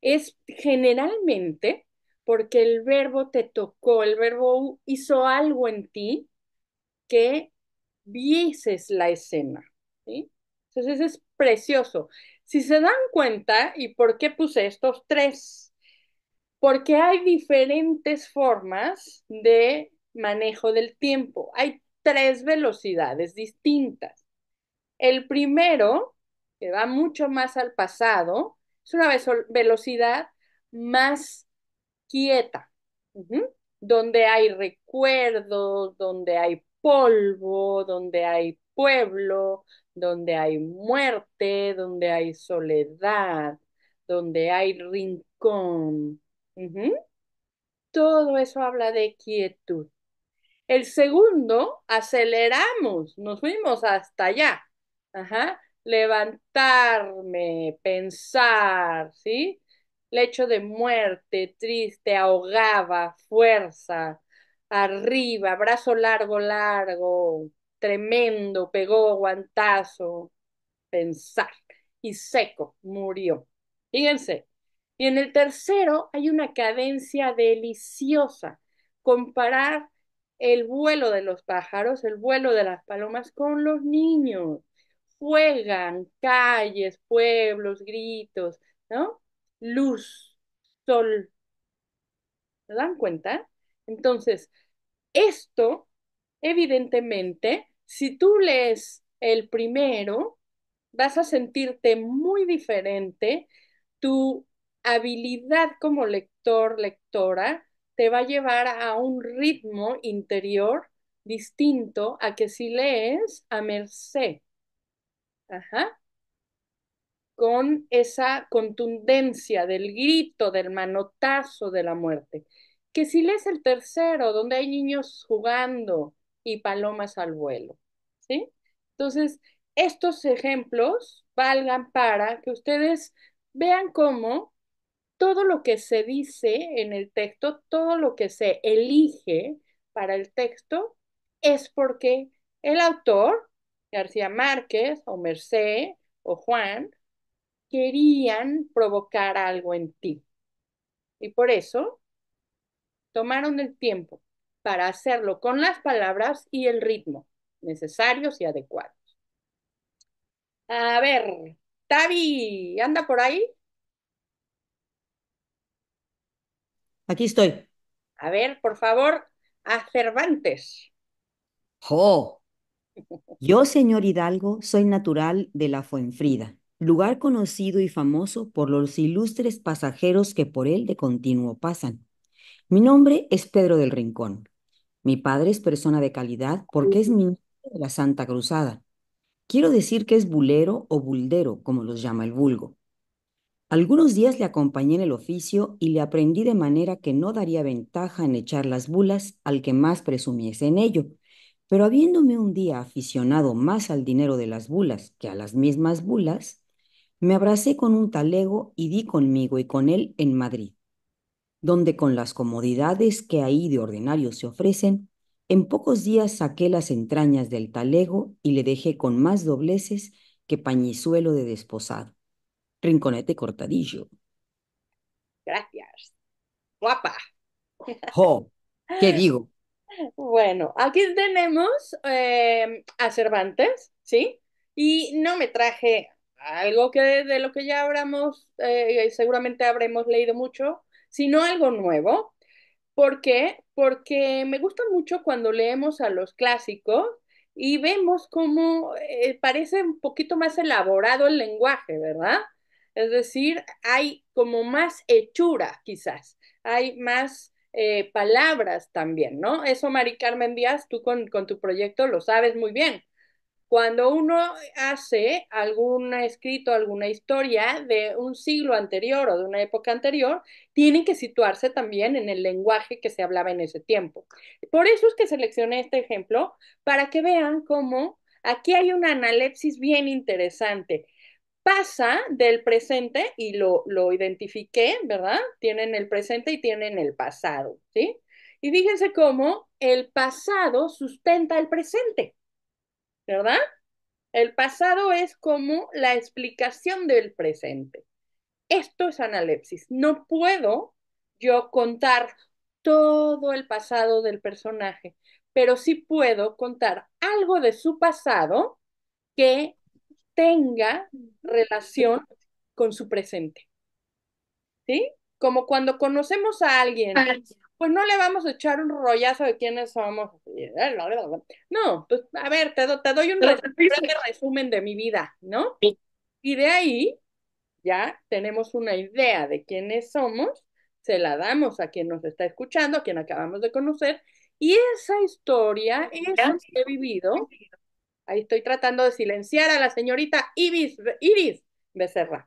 es generalmente porque el verbo te tocó, el verbo hizo algo en ti que vieses la escena. Entonces, es precioso. Si se dan cuenta, ¿y por qué puse estos tres? porque hay diferentes formas de manejo del tiempo. Hay tres velocidades distintas. El primero, que va mucho más al pasado, es una velocidad más quieta, donde hay recuerdos, donde hay polvo, donde hay pueblo, donde hay muerte, donde hay soledad, donde hay rincón, todo eso habla de quietud. El segundo, aceleramos, nos fuimos hasta allá. Ajá. Levantarme, pensar, ¿sí? Lecho de muerte, triste, ahogaba, fuerza, arriba, brazo largo, largo, tremendo, pegó, aguantazo, pensar. Y seco, murió. Fíjense, y en el tercero hay una cadencia deliciosa. Comparar el vuelo de los pájaros, el vuelo de las palomas con los niños. Juegan calles, pueblos, gritos, ¿no? Luz, sol. ¿Se dan cuenta? Entonces, esto, evidentemente, si tú lees el primero, vas a sentirte muy diferente, tu habilidad como lector, lectora, te va a llevar a un ritmo interior distinto a que si lees a merced. Ajá. Con esa contundencia del grito, del manotazo de la muerte. Que si lees el tercero, donde hay niños jugando y palomas al vuelo. ¿Sí? Entonces, estos ejemplos valgan para que ustedes vean cómo todo lo que se dice en el texto, todo lo que se elige para el texto, es porque el autor, García Márquez o Merced o Juan, querían provocar algo en ti. Y por eso tomaron el tiempo para hacerlo con las palabras y el ritmo necesarios y adecuados. A ver, Tavi, ¿anda por ahí? Aquí estoy. A ver, por favor, a Cervantes. ¡Jo! Yo, señor Hidalgo, soy natural de la Fuenfrida, lugar conocido y famoso por los ilustres pasajeros que por él de continuo pasan. Mi nombre es Pedro del Rincón. Mi padre es persona de calidad porque es ministro de la Santa Cruzada. Quiero decir que es bulero o buldero, como los llama el vulgo. Algunos días le acompañé en el oficio y le aprendí de manera que no daría ventaja en echar las bulas al que más presumiese en ello. Pero habiéndome un día aficionado más al dinero de las bulas que a las mismas bulas, me abracé con un talego y di conmigo y con él en Madrid, donde con las comodidades que ahí de ordinario se ofrecen, en pocos días saqué las entrañas del talego y le dejé con más dobleces que pañizuelo de desposado. Rinconete Cortadillo. Gracias. Guapa. Jo, ¿qué digo? Bueno, aquí tenemos em, a Cervantes, ¿sí? Y no me traje algo que de lo que ya hablamos, eh, seguramente habremos leído mucho, sino algo nuevo. ¿Por qué? Porque me gusta mucho cuando leemos a los clásicos y vemos cómo eh, parece un poquito más elaborado el lenguaje, ¿verdad? Es decir, hay como más hechura quizás, hay más eh, palabras también, ¿no? Eso, Mari Carmen Díaz, tú con, tu proyecto lo sabes muy bien. Cuando uno hace algún escrito, alguna historia de un siglo anterior o de una época anterior, tienen que situarse también en el lenguaje que se hablaba en ese tiempo. Por eso es que seleccioné este ejemplo, para que vean cómo aquí hay una analepsis bien interesante pasa del presente y lo, lo identifiqué, ¿verdad? Tienen el presente y tienen el pasado, ¿sí? Y fíjense cómo el pasado sustenta el presente, ¿verdad? El pasado es como la explicación del presente. Esto es analepsis. No puedo yo contar todo el pasado del personaje, pero sí puedo contar algo de su pasado que tenga relación con su presente. ¿Sí? Como cuando conocemos a alguien, pues no le vamos a echar un rollazo de quiénes somos. No, pues a ver, te, doy un resumen de mi vida, ¿no? Y de ahí ya tenemos una idea de quiénes somos, se la damos a quien nos está escuchando, a quien acabamos de conocer, y esa historia, eso que he vivido, Ahí estoy tratando de silenciar a la señorita Iris, Iris Becerra.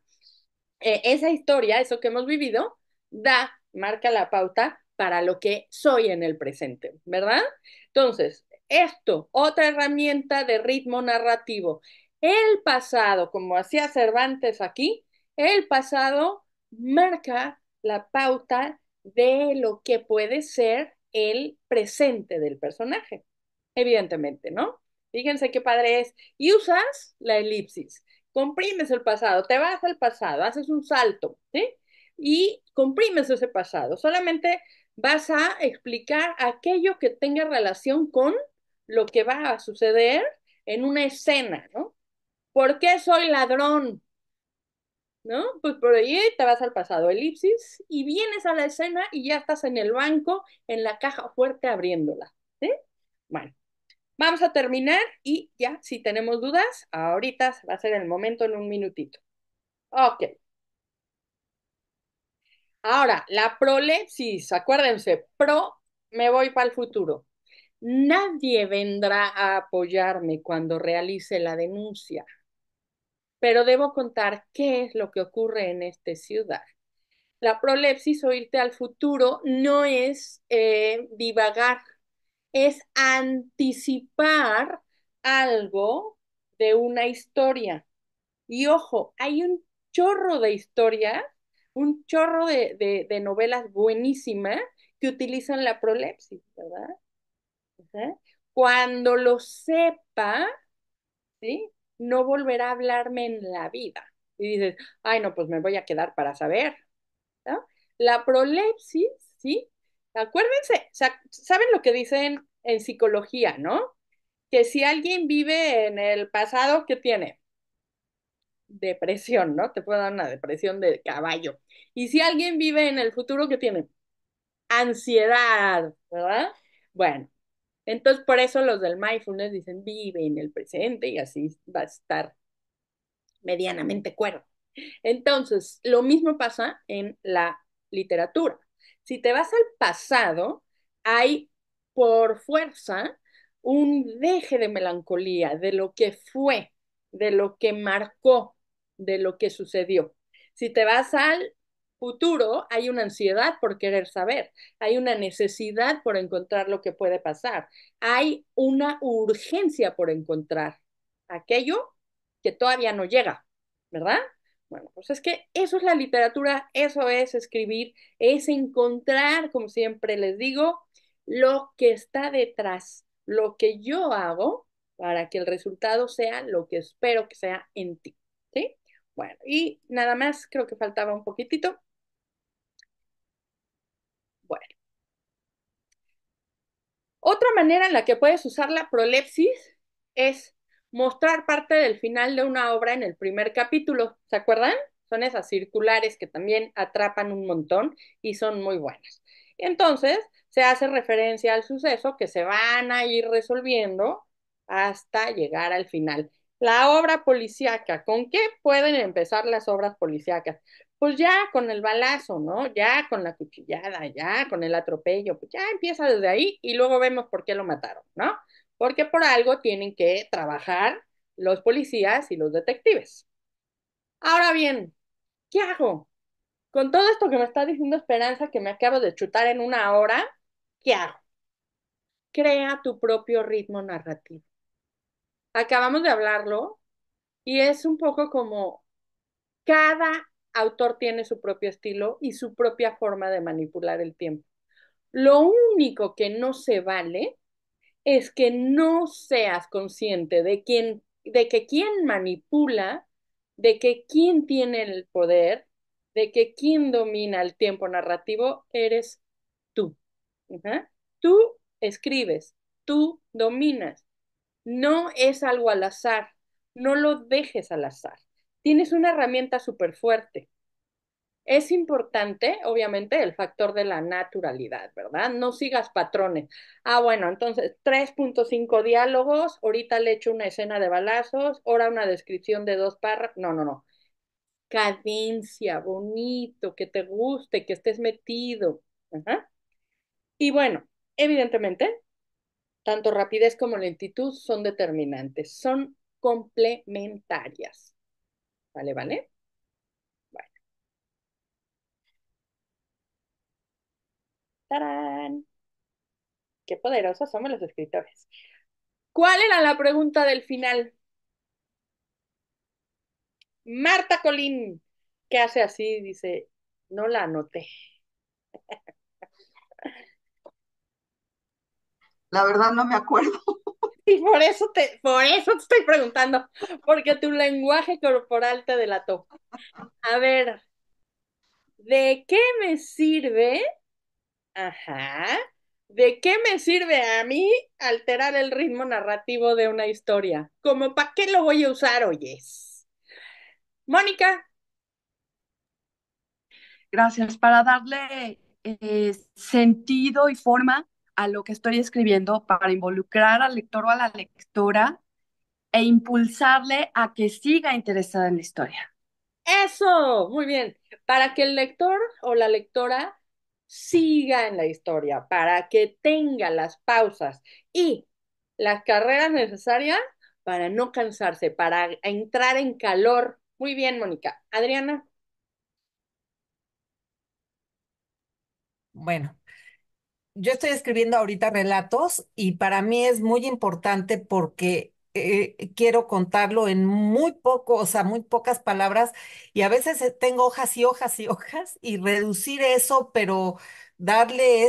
Eh, esa historia, eso que hemos vivido, da, marca la pauta para lo que soy en el presente, ¿verdad? Entonces, esto, otra herramienta de ritmo narrativo. El pasado, como hacía Cervantes aquí, el pasado marca la pauta de lo que puede ser el presente del personaje, evidentemente, ¿no? Fíjense qué padre es. Y usas la elipsis. Comprimes el pasado, te vas al pasado, haces un salto, ¿sí? Y comprimes ese pasado. Solamente vas a explicar aquello que tenga relación con lo que va a suceder en una escena, ¿no? ¿Por qué soy ladrón? ¿No? Pues por ahí te vas al pasado elipsis y vienes a la escena y ya estás en el banco, en la caja fuerte abriéndola, ¿sí? Bueno, Vamos a terminar y ya, si tenemos dudas, ahorita va a ser el momento en un minutito. Ok. Ahora, la prolepsis, acuérdense, pro, me voy para el futuro. Nadie vendrá a apoyarme cuando realice la denuncia, pero debo contar qué es lo que ocurre en esta ciudad. La prolepsis o irte al futuro no es eh, divagar es anticipar algo de una historia. Y ojo, hay un chorro de historias, un chorro de, de, novelas buenísimas que utilizan la prolepsis, ¿verdad? Cuando lo sepa, ¿sí? No volverá a hablarme en la vida. Y dices, ay, no, pues me voy a quedar para saber. La prolepsis, ¿sí? Acuérdense, saben lo que dicen en psicología, ¿no? Que si alguien vive en el pasado, ¿qué tiene? Depresión, ¿no? Te puede dar una depresión de caballo. Y si alguien vive en el futuro, ¿qué tiene? Ansiedad, ¿verdad? Bueno, entonces por eso los del mindfulness dicen vive en el presente y así va a estar medianamente cuerdo. Entonces, lo mismo pasa en la literatura. Si te vas al pasado, hay por fuerza un deje de melancolía de lo que fue, de lo que marcó, de lo que sucedió. Si te vas al futuro, hay una ansiedad por querer saber, hay una necesidad por encontrar lo que puede pasar, hay una urgencia por encontrar aquello que todavía no llega, ¿verdad? Bueno, pues es que eso es la literatura, eso es escribir, es encontrar, como siempre les digo, lo que está detrás, lo que yo hago para que el resultado sea lo que espero que sea en ti. ¿sí? Bueno, y nada más, creo que faltaba un poquitito. Bueno. Otra manera en la que puedes usar la prolepsis es mostrar parte del final de una obra en el primer capítulo. ¿Se acuerdan? Son esas circulares que también atrapan un montón y son muy buenas. Entonces, se hace referencia al suceso que se van a ir resolviendo hasta llegar al final. La obra policíaca, ¿con qué pueden empezar las obras policíacas? Pues ya con el balazo, ¿no? Ya con la cuchillada, ya con el atropello, pues ya empieza desde ahí y luego vemos por qué lo mataron, ¿no? porque por algo tienen que trabajar los policías y los detectives. Ahora bien, ¿qué hago? Con todo esto que me está diciendo Esperanza, que me acabo de chutar en una hora, ¿qué hago? Crea tu propio ritmo narrativo. Acabamos de hablarlo y es un poco como cada autor tiene su propio estilo y su propia forma de manipular el tiempo. Lo único que no se vale es que no seas consciente de quién, de que quién manipula, de que quién tiene el poder, de que quién domina el tiempo narrativo eres tú. Tú escribes, tú dominas. No es algo al azar, no lo dejes al azar. Tienes una herramienta súper fuerte es importante, obviamente, el factor de la naturalidad, ¿verdad? No sigas patrones. Ah, bueno, entonces 3.5 diálogos, ahorita le echo una escena de balazos, ahora una descripción de dos párrafos. No, no, no. Cadencia, bonito, que te guste, que estés metido. Y bueno, evidentemente, tanto rapidez como lentitud son determinantes, son complementarias. ¿Vale, vale? ¡Tarán! Qué poderosos somos los escritores. ¿Cuál era la pregunta del final? Marta Colín, ¿qué hace así, dice, no la anoté. La verdad no me acuerdo. Y por eso te, por eso te estoy preguntando, porque tu lenguaje corporal te delató. A ver, ¿de qué me sirve Ajá. ¿De qué me sirve a mí alterar el ritmo narrativo de una historia? Como, ¿para qué lo voy a usar, oyes? Mónica. Gracias. Para darle eh, sentido y forma a lo que estoy escribiendo, para involucrar al lector o a la lectora e impulsarle a que siga interesada en la historia. Eso, muy bien. Para que el lector o la lectora siga en la historia, para que tenga las pausas y las carreras necesarias para no cansarse, para entrar en calor. Muy bien, Mónica. Adriana. Bueno, yo estoy escribiendo ahorita relatos y para mí es muy importante porque eh, eh, quiero contarlo en muy poco, o sea, muy pocas palabras, y a veces eh, tengo hojas y hojas y hojas, y reducir eso, pero darle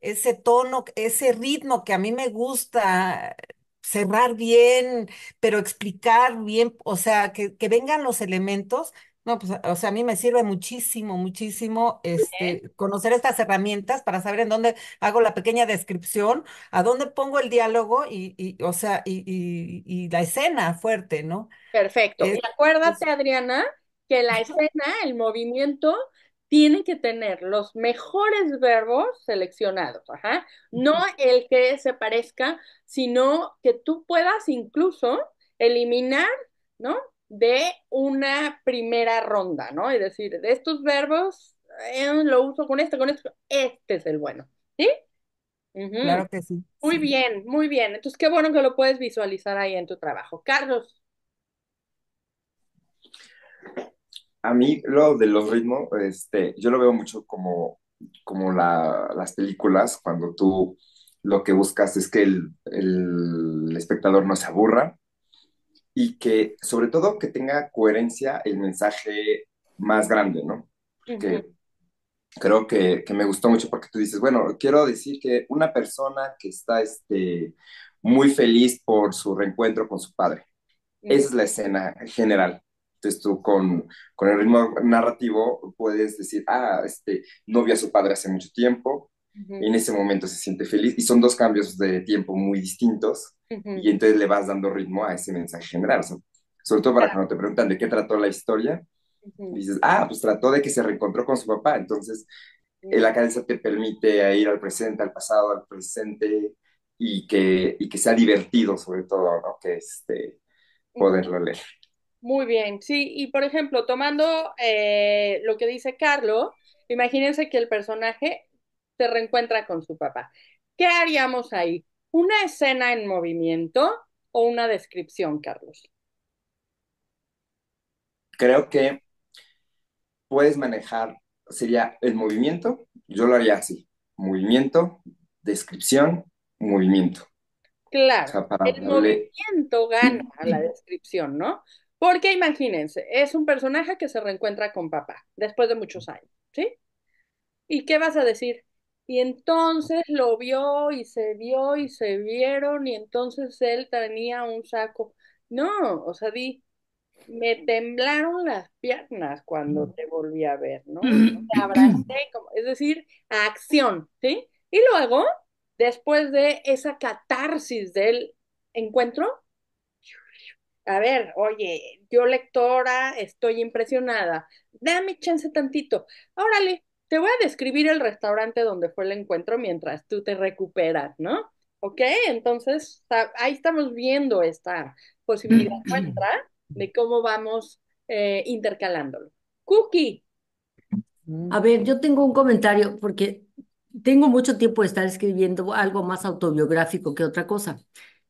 ese tono, ese ritmo que a mí me gusta, cerrar bien, pero explicar bien, o sea, que, que vengan los elementos no, pues, o sea, a mí me sirve muchísimo, muchísimo este, conocer estas herramientas para saber en dónde hago la pequeña descripción, a dónde pongo el diálogo y, o sea, y, la escena fuerte, ¿no? Perfecto. y eh, acuérdate, pues Adriana, que la escena, el movimiento, tiene que tener los mejores verbos seleccionados, ajá. No el que se parezca, sino que tú puedas incluso eliminar, ¿no? de una primera ronda, ¿no? Es decir, de estos verbos, eh, lo uso con este, con esto, este es el bueno, ¿sí? Claro que sí. Muy bien, muy bien. Entonces, qué bueno que lo puedes visualizar ahí en tu trabajo. Carlos. A mí lo de los ritmos, este, yo lo veo mucho como, como las películas, cuando tú lo que buscas es que el espectador no se aburra, y que sobre todo que tenga coherencia el mensaje más grande, ¿no? Que creo que, me gustó mucho porque tú dices, bueno, quiero decir que una persona que está este, muy feliz por su reencuentro con su padre, esa es la escena general. Entonces tú con, el ritmo narrativo puedes decir, ah, este, no vi a su padre hace mucho tiempo, en ese momento se siente feliz y son dos cambios de tiempo muy distintos y entonces le vas dando ritmo a ese mensaje general. sobre todo para cuando te preguntan de qué trató la historia, dices, ah, pues trató de que se reencontró con su papá. Entonces, eh, la cabeza te permite ir al presente, al pasado, al presente y que, y que sea divertido sobre todo, Que este, poderlo leer. Muy bien, sí, y por ejemplo, tomando eh, lo que dice Carlo, imagínense que el personaje reencuentra con su papá. ¿Qué haríamos ahí? ¿Una escena en movimiento o una descripción, Carlos? Creo que puedes manejar, sería el movimiento, yo lo haría así, movimiento, descripción, movimiento. Claro, el movimiento gana a la descripción, ¿no? Porque imagínense, es un personaje que se reencuentra con papá después de muchos años, ¿sí? ¿Y qué vas a decir? Y entonces lo vio y se vio y se vieron y entonces él tenía un saco. No, o sea, di, me temblaron las piernas cuando mm. te volví a ver, ¿no? abracé, es decir, acción, ¿sí? Y luego, después de esa catarsis del encuentro, a ver, oye, yo lectora, estoy impresionada, dame chance tantito, órale, te voy a describir el restaurante donde fue el encuentro mientras tú te recuperas, ¿no? ¿Ok? Entonces, ahí estamos viendo esta posibilidad de cómo vamos eh, intercalándolo. Cookie. A ver, yo tengo un comentario porque tengo mucho tiempo de estar escribiendo algo más autobiográfico que otra cosa.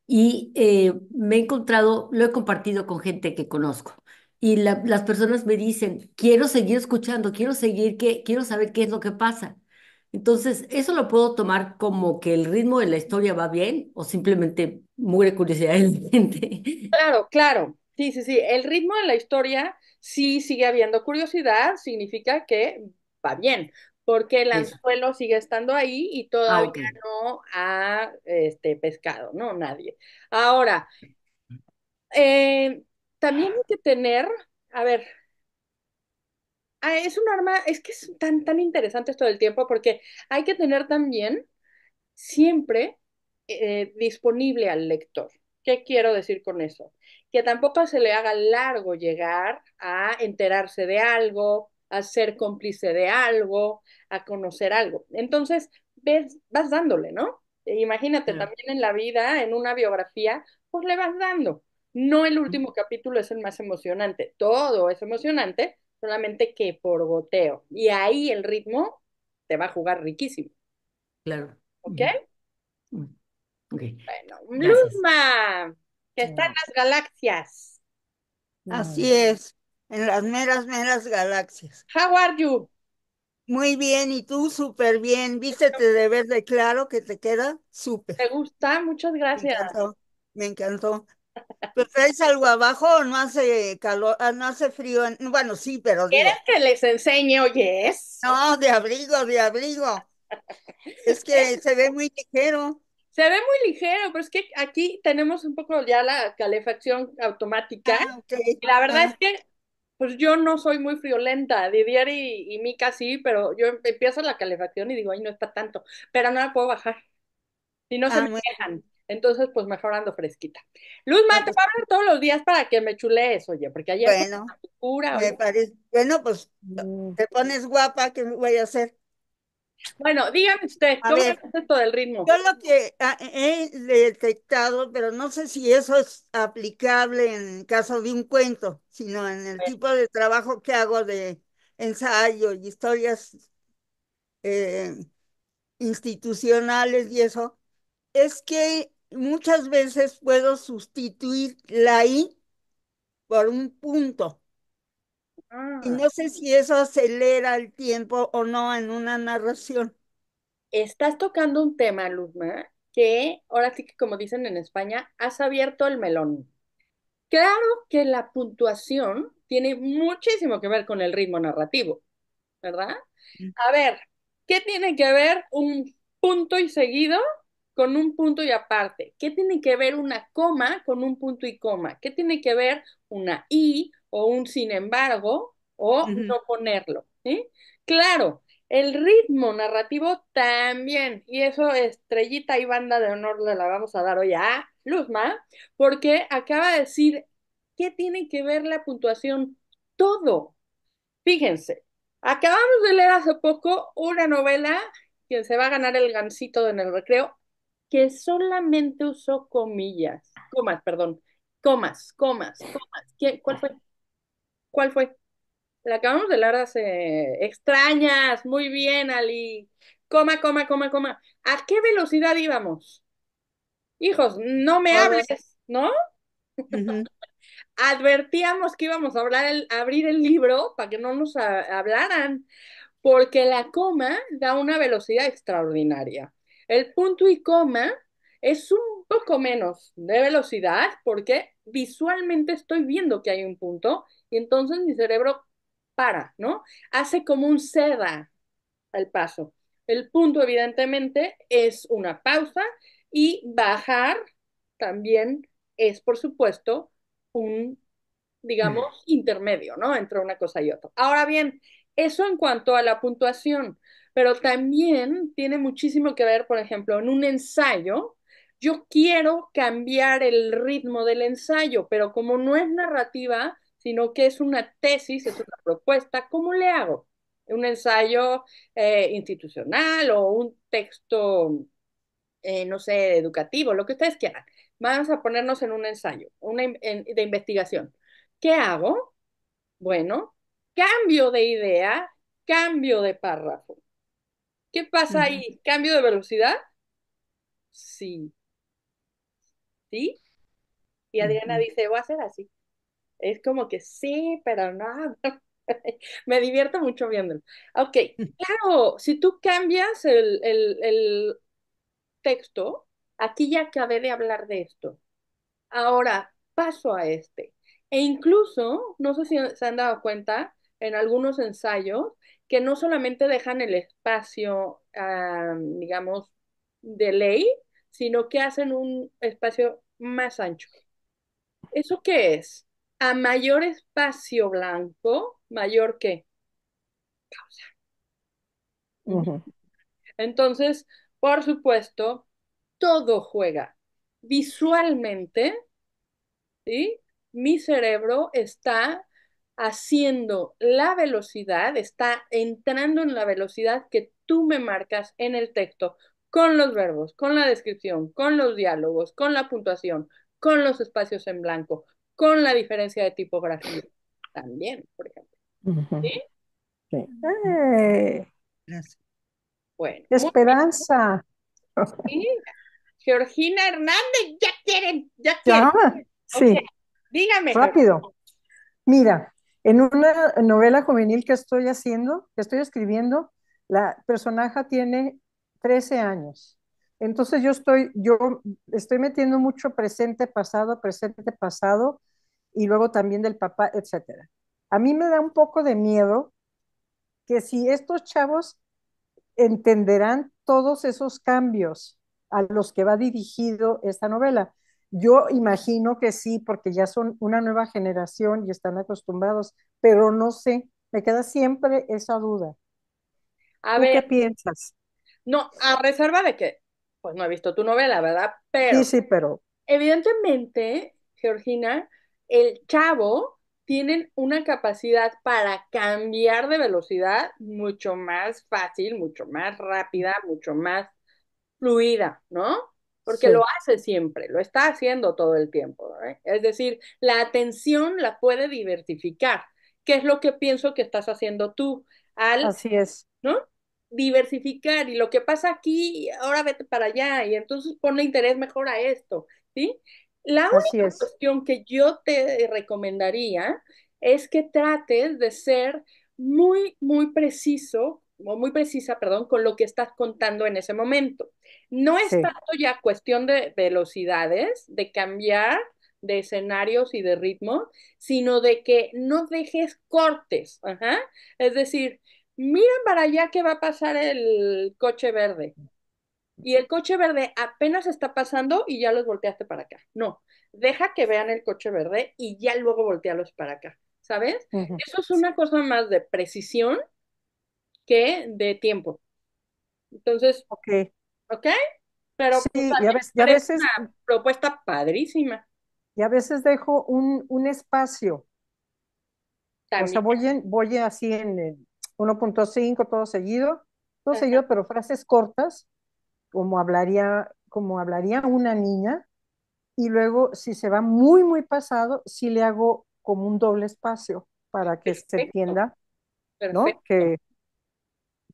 Y eh, me he encontrado, lo he compartido con gente que conozco y las personas me dicen, quiero seguir escuchando, quiero seguir, que, quiero saber qué es lo que pasa. Entonces, eso lo puedo tomar como que el ritmo de la historia va bien o simplemente muere curiosidad de la gente. Claro, claro. Sí, sí, sí. El ritmo de la historia, si sigue habiendo curiosidad, significa que va bien, porque el anzuelo sigue estando ahí y todavía ah, no ha este, pescado, ¿no? Nadie. Ahora, eh, también hay que tener, a ver, ah, es un arma, es que es tan, tan interesante esto del tiempo porque hay que tener también siempre eh, disponible al lector. ¿Qué quiero decir con eso? Que tampoco se le haga largo llegar a enterarse de algo, a ser cómplice de algo, a conocer algo. Entonces, ves, vas dándole, ¿no? E imagínate también en la vida, en una biografía, pues le vas dando. No el último capítulo es el más emocionante, todo es emocionante, solamente que por goteo. Y ahí el ritmo te va a jugar riquísimo. Claro. ¿Ok? okay. Bueno, Luzma, que está en las galaxias. Así es, en las meras, meras galaxias. How are you? Muy bien, y tú súper bien. Vístete de verde claro que te queda súper. Te gusta, muchas gracias. Me encantó. Pues traes algo abajo, no hace calor, ah, no hace frío. Bueno, sí, pero. ¿Quieres que les enseñe, oye? No, de abrigo, de abrigo. es que se ve muy ligero. Se ve muy ligero, pero es que aquí tenemos un poco ya la calefacción automática. Ah, la verdad ah. es que, pues yo no soy muy friolenta. Didier y, y Mika sí, pero yo empiezo la calefacción y digo, ay, no está tanto. Pero no la puedo bajar. Si no se me entonces, pues mejor ando fresquita. Luzma, te a hablar todos los días para que me chulees, oye, porque ayer bueno, me parece, bueno, pues mm. te pones guapa, ¿qué voy a hacer? Bueno, dígame usted, ¿cómo es esto del ritmo? Yo lo que he detectado, pero no sé si eso es aplicable en el caso de un cuento, sino en el tipo de trabajo que hago de ensayo y historias eh, institucionales y eso, es que muchas veces puedo sustituir la I por un punto. Y ah. no sé si eso acelera el tiempo o no en una narración. Estás tocando un tema, Luzma, que ahora sí que como dicen en España, has abierto el melón. Claro que la puntuación tiene muchísimo que ver con el ritmo narrativo, ¿verdad? Mm. A ver, ¿qué tiene que ver un punto y seguido con un punto y aparte? ¿Qué tiene que ver una coma con un punto y coma? ¿Qué tiene que ver una i o un sin embargo o no ponerlo? Claro, el ritmo narrativo también, y eso estrellita y banda de honor le la vamos a dar hoy a Luzma, porque acaba de decir, ¿qué tiene que ver la puntuación? Todo. Fíjense, acabamos de leer hace poco una novela, quien se va a ganar el gancito en el recreo, que solamente usó comillas, comas, perdón, comas, comas, comas. ¿Qué, ¿Cuál fue? ¿Cuál fue? La acabamos de hablar hace extrañas, muy bien, Ali. Coma, coma, coma, coma. ¿A qué velocidad íbamos? Hijos, no me hables, ¿no? Advertíamos que íbamos a hablar el, abrir el libro para que no nos ah, hablaran, porque la coma da una velocidad extraordinaria. El punto y coma es un poco menos de velocidad porque visualmente estoy viendo que hay un punto y entonces mi cerebro para, ¿no? Hace como un seda al paso. El punto, evidentemente, es una pausa y bajar también es, por supuesto, un, digamos, mm. intermedio, ¿no? Entre una cosa y otra. Ahora bien, eso en cuanto a la puntuación pero también tiene muchísimo que ver, por ejemplo, en un ensayo, yo quiero cambiar el ritmo del ensayo, pero como no es narrativa, sino que es una tesis, es una propuesta, ¿cómo le hago? Un ensayo eh, institucional o un texto, eh, no sé, educativo, lo que ustedes quieran. Vamos a ponernos en un ensayo, de investigación. ¿Qué hago? Bueno, cambio de idea, cambio de párrafo. ¿Qué pasa ahí? ¿Cambio de velocidad? Sí. ¿Sí? Y Adriana dice, voy a ser así. Es como que sí, pero no. Me divierto mucho viéndolo. Ok, claro, si tú cambias el, el texto, aquí ya acabé de hablar de esto. Ahora paso a este. E incluso, no sé si se han dado cuenta, en algunos ensayos que no solamente dejan el espacio, ah, digamos, de ley, sino que hacen un espacio más ancho. ¿Eso qué es? A mayor espacio blanco, mayor que Entonces, por supuesto, todo juega. Visualmente, ¿sí? mi cerebro está haciendo la velocidad, está entrando en la velocidad que tú me marcas en el texto con los verbos, con la descripción, con los diálogos, con la puntuación, con los espacios en blanco, con la diferencia de tipografía también, por ejemplo. ¿Sí? ¡Eh! Gracias. Bueno. Esperanza. Georgina Hernández, ya quieren, ya quieren. sí. Dígame. Rápido. Mira, en una novela juvenil que estoy haciendo, que estoy escribiendo, la personaje tiene 13 años. Entonces yo estoy, yo estoy metiendo mucho presente, pasado, presente, pasado, y luego también del papá, etcétera. A mí me da un poco de miedo que si estos chavos entenderán todos esos cambios a los que va dirigido esta novela. Yo imagino que sí, porque ya son una nueva generación y están acostumbrados, pero no sé, me queda siempre esa duda. A ver, ¿Qué piensas? No, a reserva de que, pues no he visto tu novela, ¿verdad? Pero. Sí, sí, pero. Evidentemente, Georgina, el chavo tienen una capacidad para cambiar de velocidad mucho más fácil, mucho más rápida, mucho más fluida, ¿no? porque lo hace siempre, lo está haciendo todo el tiempo. ¿eh? Es decir, la atención la puede diversificar. ¿Qué es lo que pienso que estás haciendo tú? Al, Así es. ¿No? Diversificar y lo que pasa aquí, ahora vete para allá y entonces ponle interés mejor a esto, ¿sí? La única cuestión que yo te recomendaría es que trates de ser muy, muy preciso muy precisa, perdón, con lo que estás contando en ese momento. No es tanto ya cuestión de, velocidades, de cambiar de escenarios y de ritmo, sino de que no dejes cortes. Es decir, miren para allá que va a pasar el coche verde. Y el coche verde apenas está pasando y ya los volteaste para acá. No, deja que vean el coche verde y ya luego voltealos para acá. ¿Sabes? Eso es una cosa más de precisión que de tiempo. Entonces, ok. ¿Ok? Pero sí, pues, a veces, una propuesta padrísima. Y a veces dejo un, espacio. O sea, voy, voy así en 1.5, todo seguido, todo seguido, pero frases cortas, como hablaría, como hablaría una niña, y luego si se va muy, muy pasado, sí le hago como un doble espacio para que se entienda, ¿no? Que,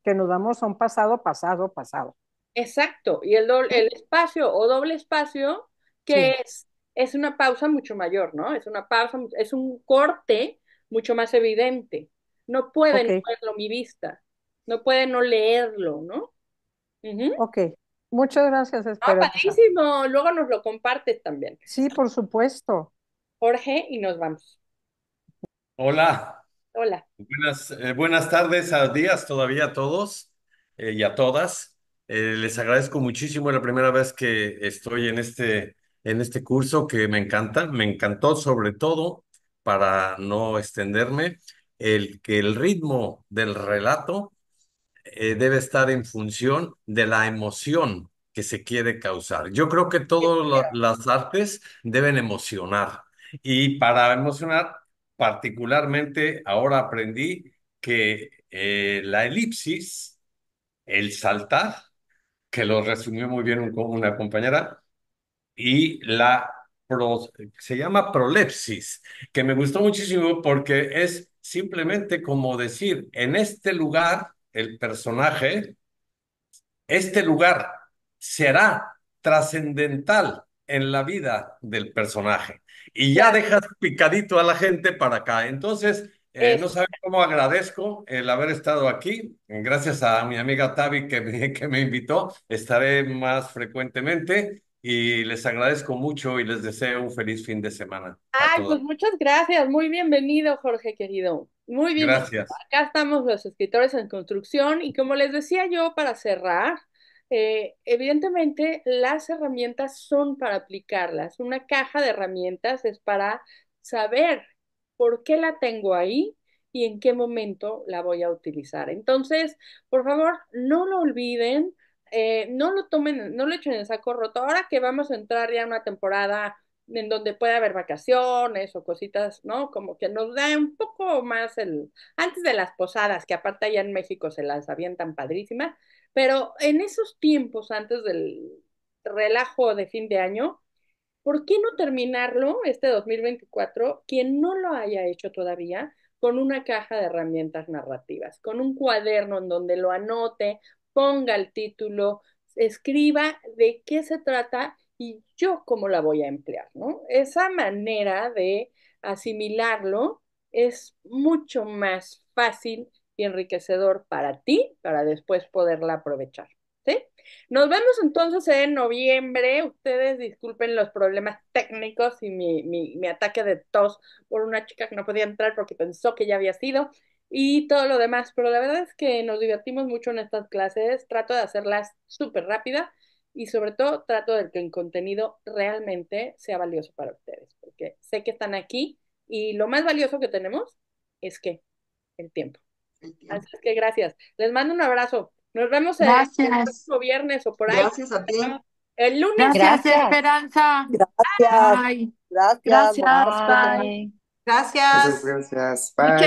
que nos vamos a un pasado, pasado, pasado. Exacto, y el, el espacio o doble espacio, que es, es una pausa mucho mayor, ¿no? Es una pausa, es un corte mucho más evidente. No pueden verlo mi vista, no puede no leerlo, ¿no? Ok, muchas gracias, Esperanza. luego nos lo compartes también. Sí, por supuesto. Jorge, y nos vamos. Hola, Hola. Buenas, eh, buenas tardes, a días todavía a todos eh, y a todas. Eh, les agradezco muchísimo, la primera vez que estoy en este, en este curso que me encanta, me encantó sobre todo, para no extenderme, el que el ritmo del relato debe estar en función de la emoción que se quiere causar. Yo creo que todas las artes deben emocionar y para emocionar particularmente ahora aprendí que eh, la elipsis, el saltar, que lo resumió muy bien una compañera, y la se llama prolepsis, que me gustó muchísimo porque es simplemente como decir, en este lugar, el personaje, este lugar será trascendental en la vida del personaje y ya dejas picadito a la gente para acá. Entonces, eh, no sabes cómo agradezco el haber estado aquí. Gracias a mi amiga Tavi que me, que me invitó. Estaré más frecuentemente y les agradezco mucho y les deseo un feliz fin de semana. Ay, pues muchas gracias. Muy bienvenido, Jorge, querido. Muy bien. Gracias. Acá estamos los escritores en construcción y como les decía yo, para cerrar, eh, evidentemente, las herramientas son para aplicarlas. Una caja de herramientas es para saber por qué la tengo ahí y en qué momento la voy a utilizar. Entonces, por favor, no lo olviden, eh, no lo tomen, no lo echen en saco roto. Ahora que vamos a entrar ya en una temporada en donde puede haber vacaciones o cositas, ¿no? Como que nos da un poco más el, antes de las posadas, que aparte allá en México se las tan padrísimas, pero en esos tiempos antes del relajo de fin de año, ¿por qué no terminarlo este 2024, quien no lo haya hecho todavía, con una caja de herramientas narrativas, con un cuaderno en donde lo anote, ponga el título, escriba de qué se trata y yo cómo la voy a emplear, ¿no? Esa manera de asimilarlo es mucho más fácil y enriquecedor para ti, para después poderla aprovechar. ¿sí? Nos vemos entonces en noviembre. Ustedes disculpen los problemas técnicos y mi, mi, ataque de tos por una chica que no podía entrar porque pensó que ya había sido y todo lo demás. Pero la verdad es que nos divertimos mucho en estas clases. Trato de hacerlas súper rápida, y sobre todo trato de que el contenido realmente sea valioso para ustedes, porque sé que están aquí y lo más valioso que tenemos es que el tiempo. Así que gracias. Les mando un abrazo. Nos vemos el, próximo viernes o por ahí. Gracias a ti. El lunes. Gracias, Esperanza. Gracias. Gracias. Gracias. Bye. Gracias. Gracias. Bye.